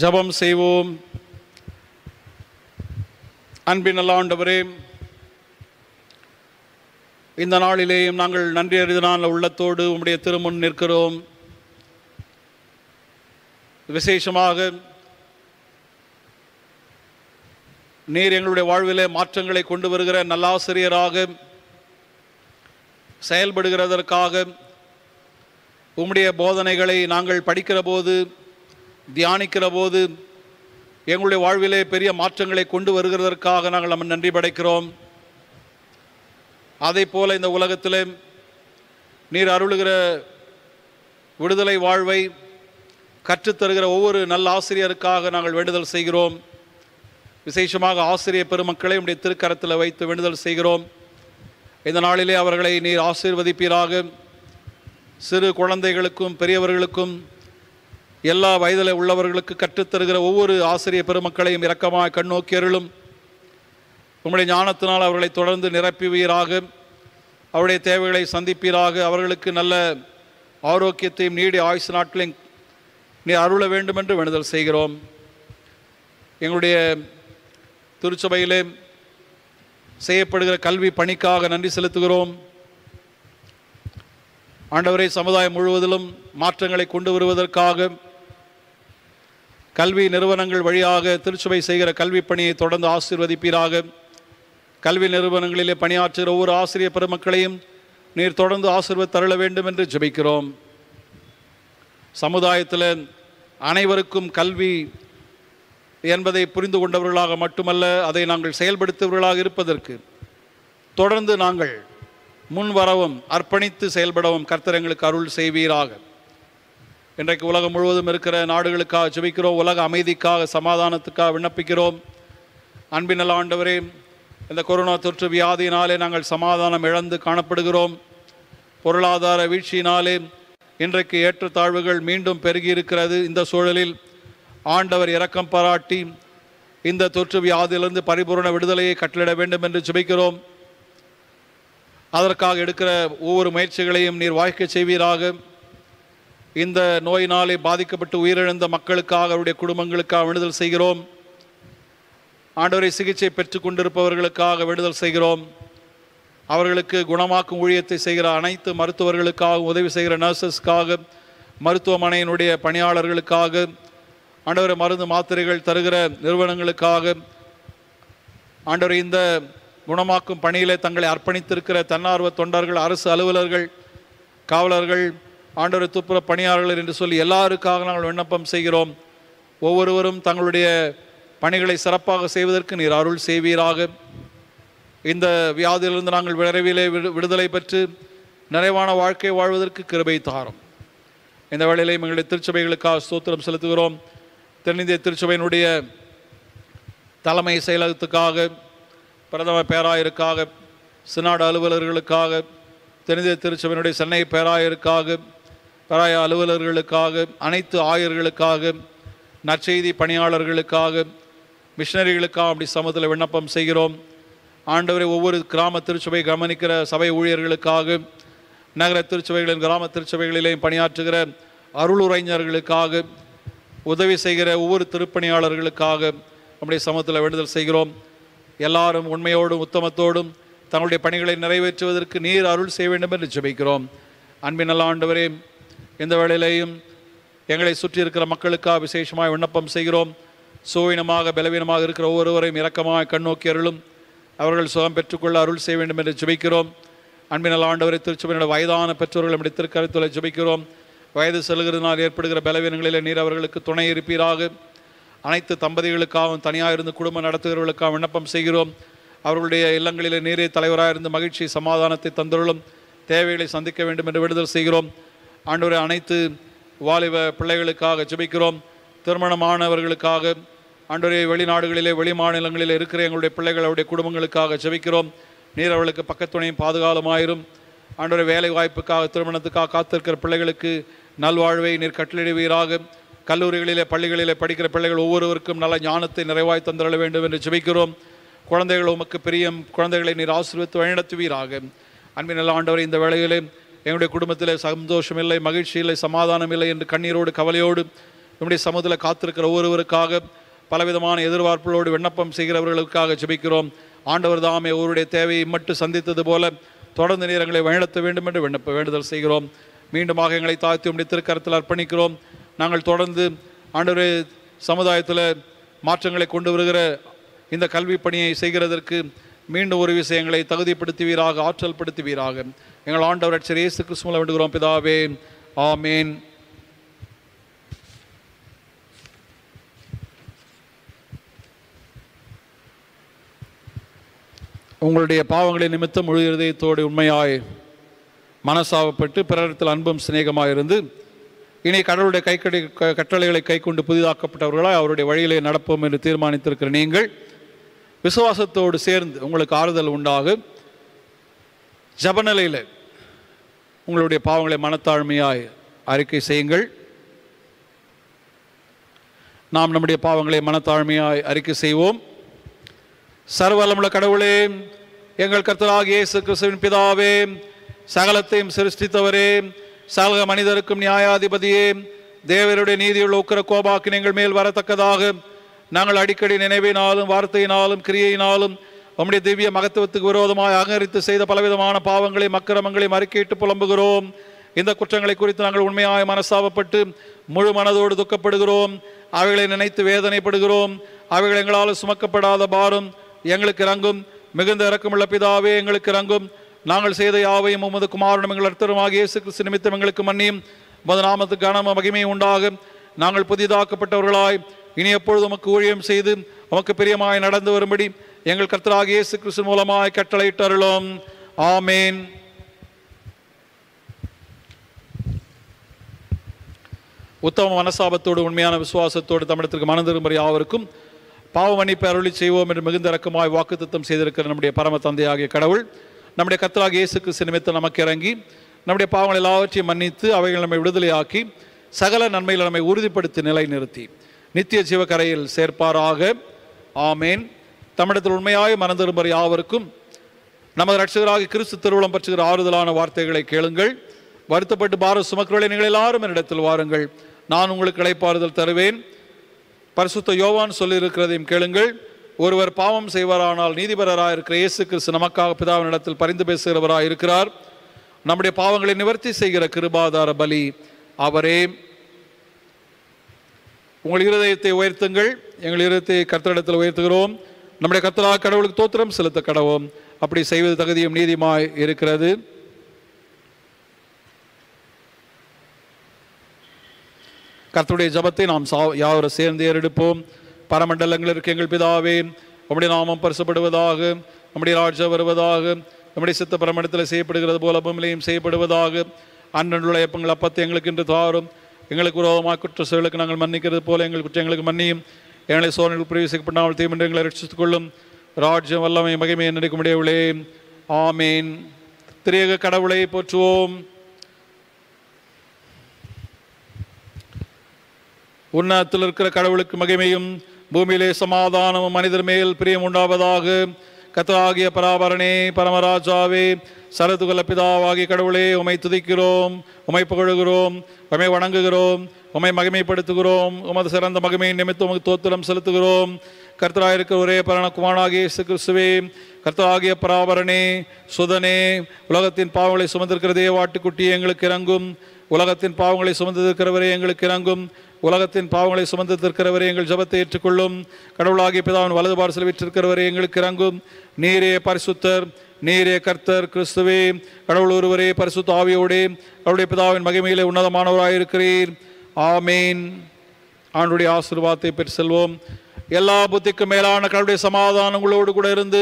ஜபம் செய்வோம் அன்பின் அல்லாண்டவரே இந்த நாளிலேயும் நாங்கள் நன்றி அறிதனான உள்ளத்தோடு உம்முடைய திருமுன் நிற்கிறோம் விசேஷமாக நீர் எங்களுடைய வாழ்விலே மாற்றங்களை கொண்டு வருகிற நல்லாசிரியராக செயல்படுகிறதற்காக உம்முடைய போதனைகளை நாங்கள் படிக்கிற போது தியானிக்கிற போது எங்களுடைய வாழ்விலே பெரிய மாற்றங்களை கொண்டு வருகிறதற்காக நாங்கள் நம்ம நன்றி படைக்கிறோம் அதே போல் இந்த உலகத்தில் நீர் அருளுகிற விடுதலை வாழ்வை கற்றுத்தருகிற ஒவ்வொரு நல்ல ஆசிரியருக்காக நாங்கள் வேண்டுதல் செய்கிறோம் விசேஷமாக ஆசிரியர் பெருமக்களை உடைய திருக்கரத்தில் வைத்து வேண்டுதல் செய்கிறோம் இந்த நாளிலே அவர்களை நீர் ஆசீர்வதிப்பீராக சிறு குழந்தைகளுக்கும் பெரியவர்களுக்கும் எல்லா வயதில் உள்ளவர்களுக்கு கற்றுத்தருகிற ஒவ்வொரு ஆசிரியர் பெருமக்களையும் இரக்கமாக கண்ணோக்கி அருளும் உங்களுடைய ஞானத்தினால் அவர்களை தொடர்ந்து நிரப்புவீராக அவருடைய தேவைகளை சந்திப்பீராக அவர்களுக்கு நல்ல ஆரோக்கியத்தையும் நீடி ஆயுசு நாட்களையும் நீ அருள வேண்டும் என்று வேண்டுதல் செய்கிறோம் எங்களுடைய திருச்சபையிலே செய்யப்படுகிற கல்வி பணிக்காக நன்றி செலுத்துகிறோம் ஆண்டவரை சமுதாயம் முழுவதிலும் மாற்றங்களை கொண்டு வருவதற்காக கல்வி நிறுவனங்கள் வழியாக திருச்சுவை செய்கிற கல்வி பணியை தொடர்ந்து ஆசீர்வதிப்பீராக கல்வி நிறுவனங்களிலே பணியாற்றுகிற ஒவ்வொரு ஆசிரியர் பெருமக்களையும் நீர் தொடர்ந்து ஆசீர்வத் தருள வேண்டும் என்று ஜபிக்கிறோம் சமுதாயத்தில் அனைவருக்கும் கல்வி என்பதை புரிந்து கொண்டவர்களாக மட்டுமல்ல அதை நாங்கள் செயல்படுத்தவர்களாக இருப்பதற்கு தொடர்ந்து நாங்கள் முன்வரவும் அர்ப்பணித்து செயல்படவும் கர்த்தரங்களுக்கு அருள் செய்வீராக இன்றைக்கு உலகம் முழுவதும் இருக்கிற நாடுகளுக்காக ஜெபிக்கிறோம் உலக அமைதிக்காக சமாதானத்துக்காக விண்ணப்பிக்கிறோம் அன்பின் ஆண்டவரே இந்த கொரோனா தொற்று வியாதியினாலே நாங்கள் சமாதானம் இழந்து காணப்படுகிறோம் பொருளாதார வீழ்ச்சியினாலே இன்றைக்கு ஏற்றத்தாழ்வுகள் மீண்டும் பெருகியிருக்கிறது இந்த சூழலில் ஆண்டவர் இரக்கம் பாராட்டி இந்த தொற்று வியாதியிலிருந்து பரிபூர்ண விடுதலையை கட்டளிட வேண்டும் என்று ஜெபிக்கிறோம் அதற்காக எடுக்கிற ஒவ்வொரு முயற்சிகளையும் நீர் வாழ்க்கை செய்வீராக இந்த நோயினாலே பாதிக்கப்பட்டு உயிரிழந்த மக்களுக்காக அவருடைய குடும்பங்களுக்காக விடுதல் செய்கிறோம் ஆண்டவரை சிகிச்சை பெற்று கொண்டிருப்பவர்களுக்காக விடுதல் செய்கிறோம் அவர்களுக்கு குணமாக்கும் ஊழியத்தை செய்கிற அனைத்து மருத்துவர்களுக்காக உதவி செய்கிற நர்சஸ்க்காக மருத்துவமனையினுடைய பணியாளர்களுக்காக ஆண்டவர் மருந்து மாத்திரைகள் தருகிற நிறுவனங்களுக்காக ஆண்டவர் இந்த குணமாக்கும் பணியிலே தங்களை அர்ப்பணித்திருக்கிற தன்னார்வ தொண்டர்கள் அரசு அலுவலர்கள் காவலர்கள் ஆண்டவரை துப்புற பணியாளர்கள் என்று சொல்லி எல்லாருக்காக நாங்கள் விண்ணப்பம் செய்கிறோம் ஒவ்வொருவரும் தங்களுடைய பணிகளை சிறப்பாக செய்வதற்கு நீர் அருள் செய்வீராக இந்த வியாதியிலிருந்து நாங்கள் விரைவிலே விடுதலை பெற்று நிறைவான வாழ்க்கை வாழ்வதற்கு கிருபை தாரும் இந்த வேளையிலே எங்களுடைய திருச்சபைகளுக்காக சூத்திரம் செலுத்துகிறோம் தென்னிந்திய திருச்சபையினுடைய தலைமை செயலகத்துக்காக பிரதம பேராயருக்காக சினாடு அலுவலர்களுக்காக தென்னிந்திய திருச்சபையினுடைய சென்னை பேராயருக்காக பராய அலுவலர்களுக்காக அனைத்து ஆயர்களுக்காக நற்செய்தி பணியாளர்களுக்காக மிஷினரிகளுக்காக அப்படி சமூகத்தில் விண்ணப்பம் செய்கிறோம் ஆண்டவரை ஒவ்வொரு கிராம திருச்சபை கவனிக்கிற சபை ஊழியர்களுக்காக நகர திருச்சபைகளின் கிராம திருச்சபைகளிலேயும் பணியாற்றுகிற அருளுரைஞர்களுக்காக உதவி செய்கிற ஒவ்வொரு திருப்பணியாளர்களுக்காக நம்முடைய சமூகத்தில் விடுதல் செய்கிறோம் எல்லாரும் உண்மையோடும் உத்தமத்தோடும் தங்களுடைய பணிகளை நிறைவேற்றுவதற்கு நீர் அருள் செய்ய வேண்டும் என்று ஜெபிக்கிறோம் அன்பின் நல்ல ஆண்டவரே இந்த வேளையிலேயும் எங்களை சுற்றி இருக்கிற மக்களுக்காக விசேஷமாக விண்ணப்பம் செய்கிறோம் சுவீனமாக பலவீனமாக இருக்கிற ஒவ்வொருவரையும் இரக்கமாக கண்ணோக்கி அருளும் அவர்கள் சுகம் பெற்றுக்கொள்ள அருள் செய்ய வேண்டும் என்று ஜெபிக்கிறோம் அன்பின் ஆண்டவரை திருச்சுவையினுடைய வயதான பெற்றோர்கள் நம்முடைய திருக்கருத்துல ஜெபிக்கிறோம் வயது செலுகிறதுனால் ஏற்படுகிற பலவீனங்களில் நீர் அவர்களுக்கு துணை இருப்பீராக அனைத்து தம்பதிகளுக்காகவும் தனியாக இருந்து குடும்பம் நடத்துகிறவர்களுக்காக விண்ணப்பம் செய்கிறோம் அவர்களுடைய இல்லங்களிலே நீரே தலைவராக இருந்து மகிழ்ச்சி சமாதானத்தை தந்தருளும் தேவைகளை சந்திக்க வேண்டும் என்று விடுதல் செய்கிறோம் ஆண்டவரை அனைத்து வாலிப பிள்ளைகளுக்காக ஜெபிக்கிறோம் திருமணமானவர்களுக்காக ஆண்டவரை வெளிநாடுகளிலே வெளி மாநிலங்களில் இருக்கிற எங்களுடைய பிள்ளைகள் அவருடைய குடும்பங்களுக்காக ஜெபிக்கிறோம் நீர் அவளுக்கு பக்கத்துணையும் பாதுகாலமாயிரும் ஆண்டவரை வேலை வாய்ப்புக்காக திருமணத்துக்காக காத்திருக்கிற பிள்ளைகளுக்கு நல்வாழ்வை நீர் கட்டளிடுவீராக கல்லூரிகளிலே பள்ளிகளிலே படிக்கிற பிள்ளைகள் ஒவ்வொருவருக்கும் நல்ல ஞானத்தை நிறைவாய் தந்துள்ள வேண்டும் என்று ஜெபிக்கிறோம் குழந்தைகள் உமக்கு பிரியம் குழந்தைகளை நீர் ஆசீர்வித்து வழிநடத்துவீராக அன்பின் நல்ல ஆண்டவரை இந்த வேளையிலே எங்களுடைய குடும்பத்தில் சந்தோஷம் இல்லை மகிழ்ச்சி இல்லை சமாதானம் இல்லை என்று கண்ணீரோடு கவலையோடு நம்முடைய சமூகத்தில் காத்திருக்கிற ஒவ்வொருவருக்காக பலவிதமான எதிர்பார்ப்புகளோடு விண்ணப்பம் செய்கிறவர்களுக்காக ஜெபிக்கிறோம் ஆண்டவர் தாமே ஒருவருடைய தேவையை மட்டும் சந்தித்தது போல தொடர்ந்து நேரங்களை வழிநடத்த வேண்டும் என்று விண்ணப்ப வேண்டுதல் செய்கிறோம் மீண்டுமாக எங்களை தாழ்த்தி உடைய திருக்கரத்தில் அர்ப்பணிக்கிறோம் நாங்கள் தொடர்ந்து ஆண்டவரே சமுதாயத்தில் மாற்றங்களை கொண்டு வருகிற இந்த கல்வி பணியை செய்கிறதற்கு மீண்டும் ஒரு விஷயங்களை தகுதிப்படுத்துவீராக ஆற்றல் படுத்துவீராக எங்கள் ஆண்டவர் இயேசு கிறிஸ்துவில் வேண்டுகிறோம் பிதாவே ஆமேன் உங்களுடைய பாவங்களை நிமித்தம் முழு இருதயத்தோடு உண்மையாய் மனசாவப்பட்டு பிறரத்தில் அன்பும் சிநேகமாக இருந்து இனி கடவுளுடைய கைக்கடி கட்டளைகளை கொண்டு புதிதாக்கப்பட்டவர்களாக அவருடைய வழியிலே நடப்போம் என்று தீர்மானித்திருக்கிற நீங்கள் விசுவாசத்தோடு சேர்ந்து உங்களுக்கு ஆறுதல் உண்டாகும் ஜபநிலையில் உங்களுடைய பாவங்களை மனத்தாழ்மையாய் அறிக்கை செய்யுங்கள் நாம் நம்முடைய பாவங்களை மனத்தாழ்மையாய் அறிக்கை செய்வோம் சர்வலமுள்ள கடவுளே எங்கள் கர்த்தராக இயேசு கிறிஸ்துவின் பிதாவே சகலத்தையும் சிருஷ்டித்தவரே சகல மனிதருக்கும் நியாயாதிபதியே தேவருடைய நீதியுள்ள உக்கர கோபாக்கு எங்கள் மேல் வரத்தக்கதாக நாங்கள் அடிக்கடி நினைவினாலும் வார்த்தையினாலும் கிரியையினாலும் உம்முடைய திவ்ய மகத்துவத்துக்கு விரோதமாக அகரித்து செய்த பலவிதமான பாவங்களையும் அக்கிரமங்களையும் அறிக்கையிட்டு புலம்புகிறோம் இந்த குற்றங்களை குறித்து நாங்கள் உண்மையாக மனசாவப்பட்டு முழு மனதோடு துக்கப்படுகிறோம் அவைகளை நினைத்து வேதனைப்படுகிறோம் அவைகள் எங்களால் சுமக்கப்படாத பாரும் எங்களுக்கு இறங்கும் மிகுந்த இறக்கமுள்ள பிதாவே எங்களுக்கு இறங்கும் நாங்கள் செய்த யாவையும் உமது குமாரனும் எங்கள் அர்த்தருமாக இயேசு கிறிஸ்து நிமித்தம் எங்களுக்கு மன்னியும் உமது நாமத்து கனம மகிமையும் உண்டாகும் நாங்கள் புதிதாக்கப்பட்டவர்களாய் இனி எப்பொழுது உமக்கு ஊழியம் செய்து உமக்கு பிரியமாய் நடந்து வரும்படி எங்கள் கர்த்தராக இயேசு கிறிஸ்து மூலமாய் கட்டளையிட்டருளும் ஆமேன் உத்தம மனசாபத்தோடு உண்மையான விசுவாசத்தோடு தமிழத்திற்கு மனதிரும்புற யாவருக்கும் பாவ மன்னிப்பை அருளி செய்வோம் என்று மிகுந்த ரக்கமாய் வாக்குத்தத்தம் செய்திருக்கிற நம்முடைய பரம தந்தையாகிய கடவுள் நம்முடைய கத்தராக இயேசுக்கு சினிமித்த நமக்கு இறங்கி நம்முடைய பாவங்கள் எல்லாவற்றையும் மன்னித்து அவைகள் நம்மை விடுதலையாக்கி சகல நன்மைகளை நம்மை உறுதிப்படுத்தி நிலை நிறுத்தி நித்திய ஜீவக்கரையில் சேர்ப்பாராக ஆமேன் தமிழத்தில் உண்மையாக மனந்திரும்பர் யாவருக்கும் நமது ரட்சகராக கிறிஸ்து திருவிழம் பற்றுகிற ஆறுதலான வார்த்தைகளை கேளுங்கள் வருத்தப்பட்டு பாரத சுமக்கிறவளை நீங்கள் எல்லாரும் என்னிடத்தில் வாருங்கள் நான் உங்களுக்கு இழைப்பாறுதல் தருவேன் பரிசுத்த யோவான் சொல்லியிருக்கிறதையும் கேளுங்கள் ஒருவர் பாவம் செய்வாரானால் நீதிபரராக இருக்கிற இயேசு கிறிஸ்து நமக்காக இடத்தில் பரிந்து பேசுகிறவராக இருக்கிறார் நம்முடைய பாவங்களை நிவர்த்தி செய்கிற கிருபாதார பலி அவரே உங்கள் இருதயத்தை உயர்த்துங்கள் எங்கள் இருதயத்தை கர்த்தரிடத்தில் உயர்த்துகிறோம் நம்முடைய கத்தரா கடவுளுக்கு தோத்திரம் செலுத்த கடவோம் அப்படி செய்வது தகுதியும் நீதிமாய் இருக்கிறது கர்த்தருடைய ஜபத்தை நாம் சா யாவரும் சேர்ந்து ஏறெடுப்போம் பரமண்டலங்கள் இருக்க எங்கள் பிதாவே நம்முடைய நாமம் பரிசப்படுவதாக நம்முடைய ராஜா வருவதாக நம்முடைய சித்த பிரமணத்தில் செய்யப்படுகிறது போல பூமிலையும் செய்யப்படுவதாக அன்னனுடைய எப்பங்கள் அப்பத்தை எங்களுக்கு இன்று தாரும் எங்களுக்கு உரோதமாக குற்ற செயலுக்கு நாங்கள் மன்னிக்கிறது போல எங்கள் குற்றங்களுக்கு மன்னியும் ഞങ്ങളെ சோழனில் പ്രവേശിക്കപ്പെട്ട അവൾ തീമിൻ്റെ ரட்சித்துக் கொள்ளும் ராஜ்யம் வல்லமை மகிமை நினைக்கும் முடியவில்லை ஆமீன் திரியக கடவுளை போற்றுவோம் உன்னத்தில் இருக்கிற கடவுளுக்கு மகிமையும் பூமியிலே சமாதானமும் மனிதர் மேல் பிரியம் உண்டாவதாக கத்தாகிய பராபரணே பரமராஜாவே சரதுகல பிதாவாகிய கடவுளே உமை துதிக்கிறோம் உமை புகழுகிறோம் உமை வணங்குகிறோம் உமை மகிமைப்படுத்துகிறோம் உமது சிறந்த மகிமையின் நிமித்தம் உமக்கு தோத்திரம் செலுத்துகிறோம் கர்த்தராயிருக்கிற ஒரே பரண குமாராகிய கிறிஸ்துவே கர்த்தராகிய பராபரணே சுதனே உலகத்தின் பாவங்களை சுமந்திருக்கிற வாட்டுக்குட்டி எங்களுக்கு இறங்கும் உலகத்தின் பாவங்களை சுமந்திருக்கிறவரே எங்களுக்கு இறங்கும் உலகத்தின் பாவங்களை சுமந்திருக்கிறவரே எங்கள் ஜபத்தை ஏற்றுக்கொள்ளும் கடவுளாகிய பிதாவின் வலது பாரசில் விற்றிருக்கிறவரே எங்களுக்கு இறங்கும் நீரே பரிசுத்தர் நீரே கர்த்தர் கிறிஸ்துவே கடவுள் ஒருவரே பரிசுத்த ஆவியோடே கடவுளுடைய பிதாவின் மகிமையிலே உன்னதமானவராயிருக்கிறீர் ஆமேன் ஆண்டுடைய ஆசீர்வாதத்தை பெற்று செல்வோம் எல்லா புத்திக்கும் மேலான கடவுளுடைய சமாதானங்களோடு கூட இருந்து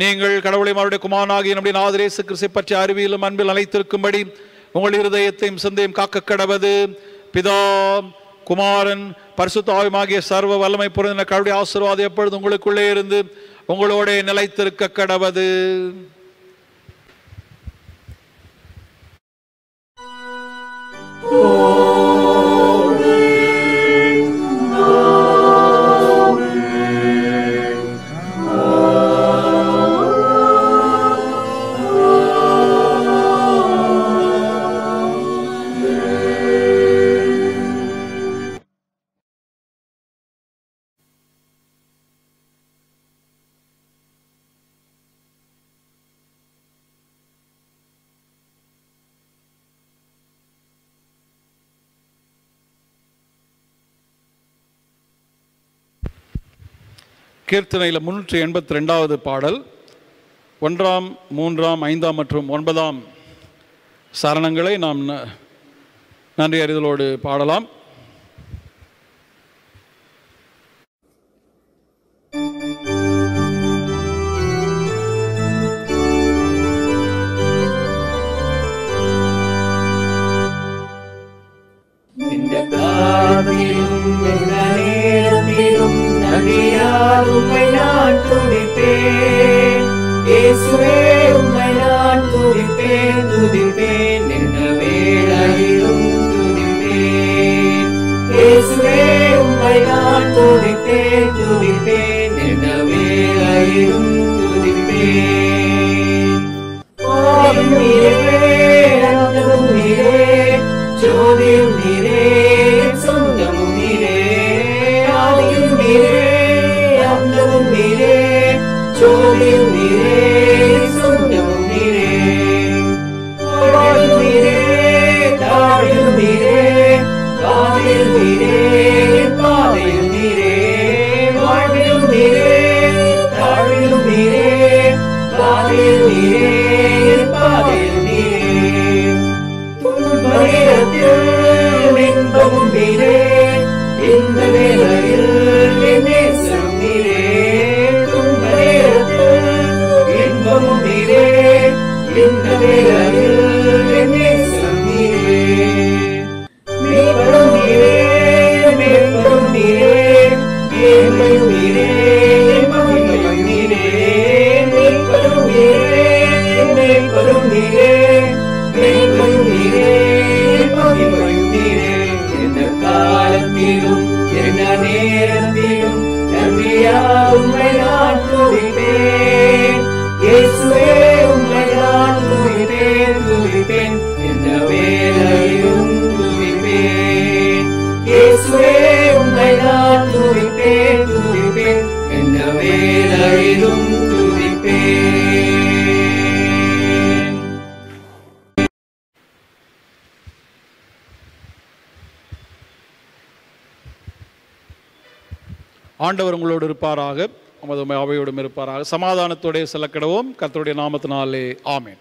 நீங்கள் கடவுளை மாருடைய குமாரனாகிய நம்முடைய ஆதரேசு கிறிஸ்தை பற்றி அறிவியலும் அன்பில் அழைத்திருக்கும்படி உங்கள் இருதயத்தையும் சிந்தையும் காக்க கடவது பிதா குமாரன் பரிசுத்தாவியமாகிய சர்வ வல்லமை புரிந்த கடவுடைய ஆசீர்வாதம் எப்பொழுது உங்களுக்குள்ளே இருந்து உங்களோட நிலைத்திருக்க கடவது Oh கீர்த்தனையில் முன்னூற்றி எண்பத்தி ரெண்டாவது பாடல் ஒன்றாம் மூன்றாம் ஐந்தாம் மற்றும் ஒன்பதாம் சரணங்களை நாம் நன்றி அறிதலோடு பாடலாம் இயேசுவே உம்மை நான் துதிப்பேன் துதிப்பேன் என்ற வேளையிலும் துதிப்பேன் இயேசுவே உம்மை நான் துதிப்பேன் துதிப்பேன் என்ற வேளையிலும் துதிப்பேன் பாவம் நீரே ரத்தமும் நீரே ஜோதியும் நீரே சொந்தமும் நீரே ஆதியும் நீரே அந்தமும் நீரே 注定你。Hallelujah. ஆண்டவர் உங்களோடு இருப்பாராக அவையோடும் இருப்பாராக செல்ல கிடவும் கர்த்தருடைய நாமத்தினாலே ஆமேன்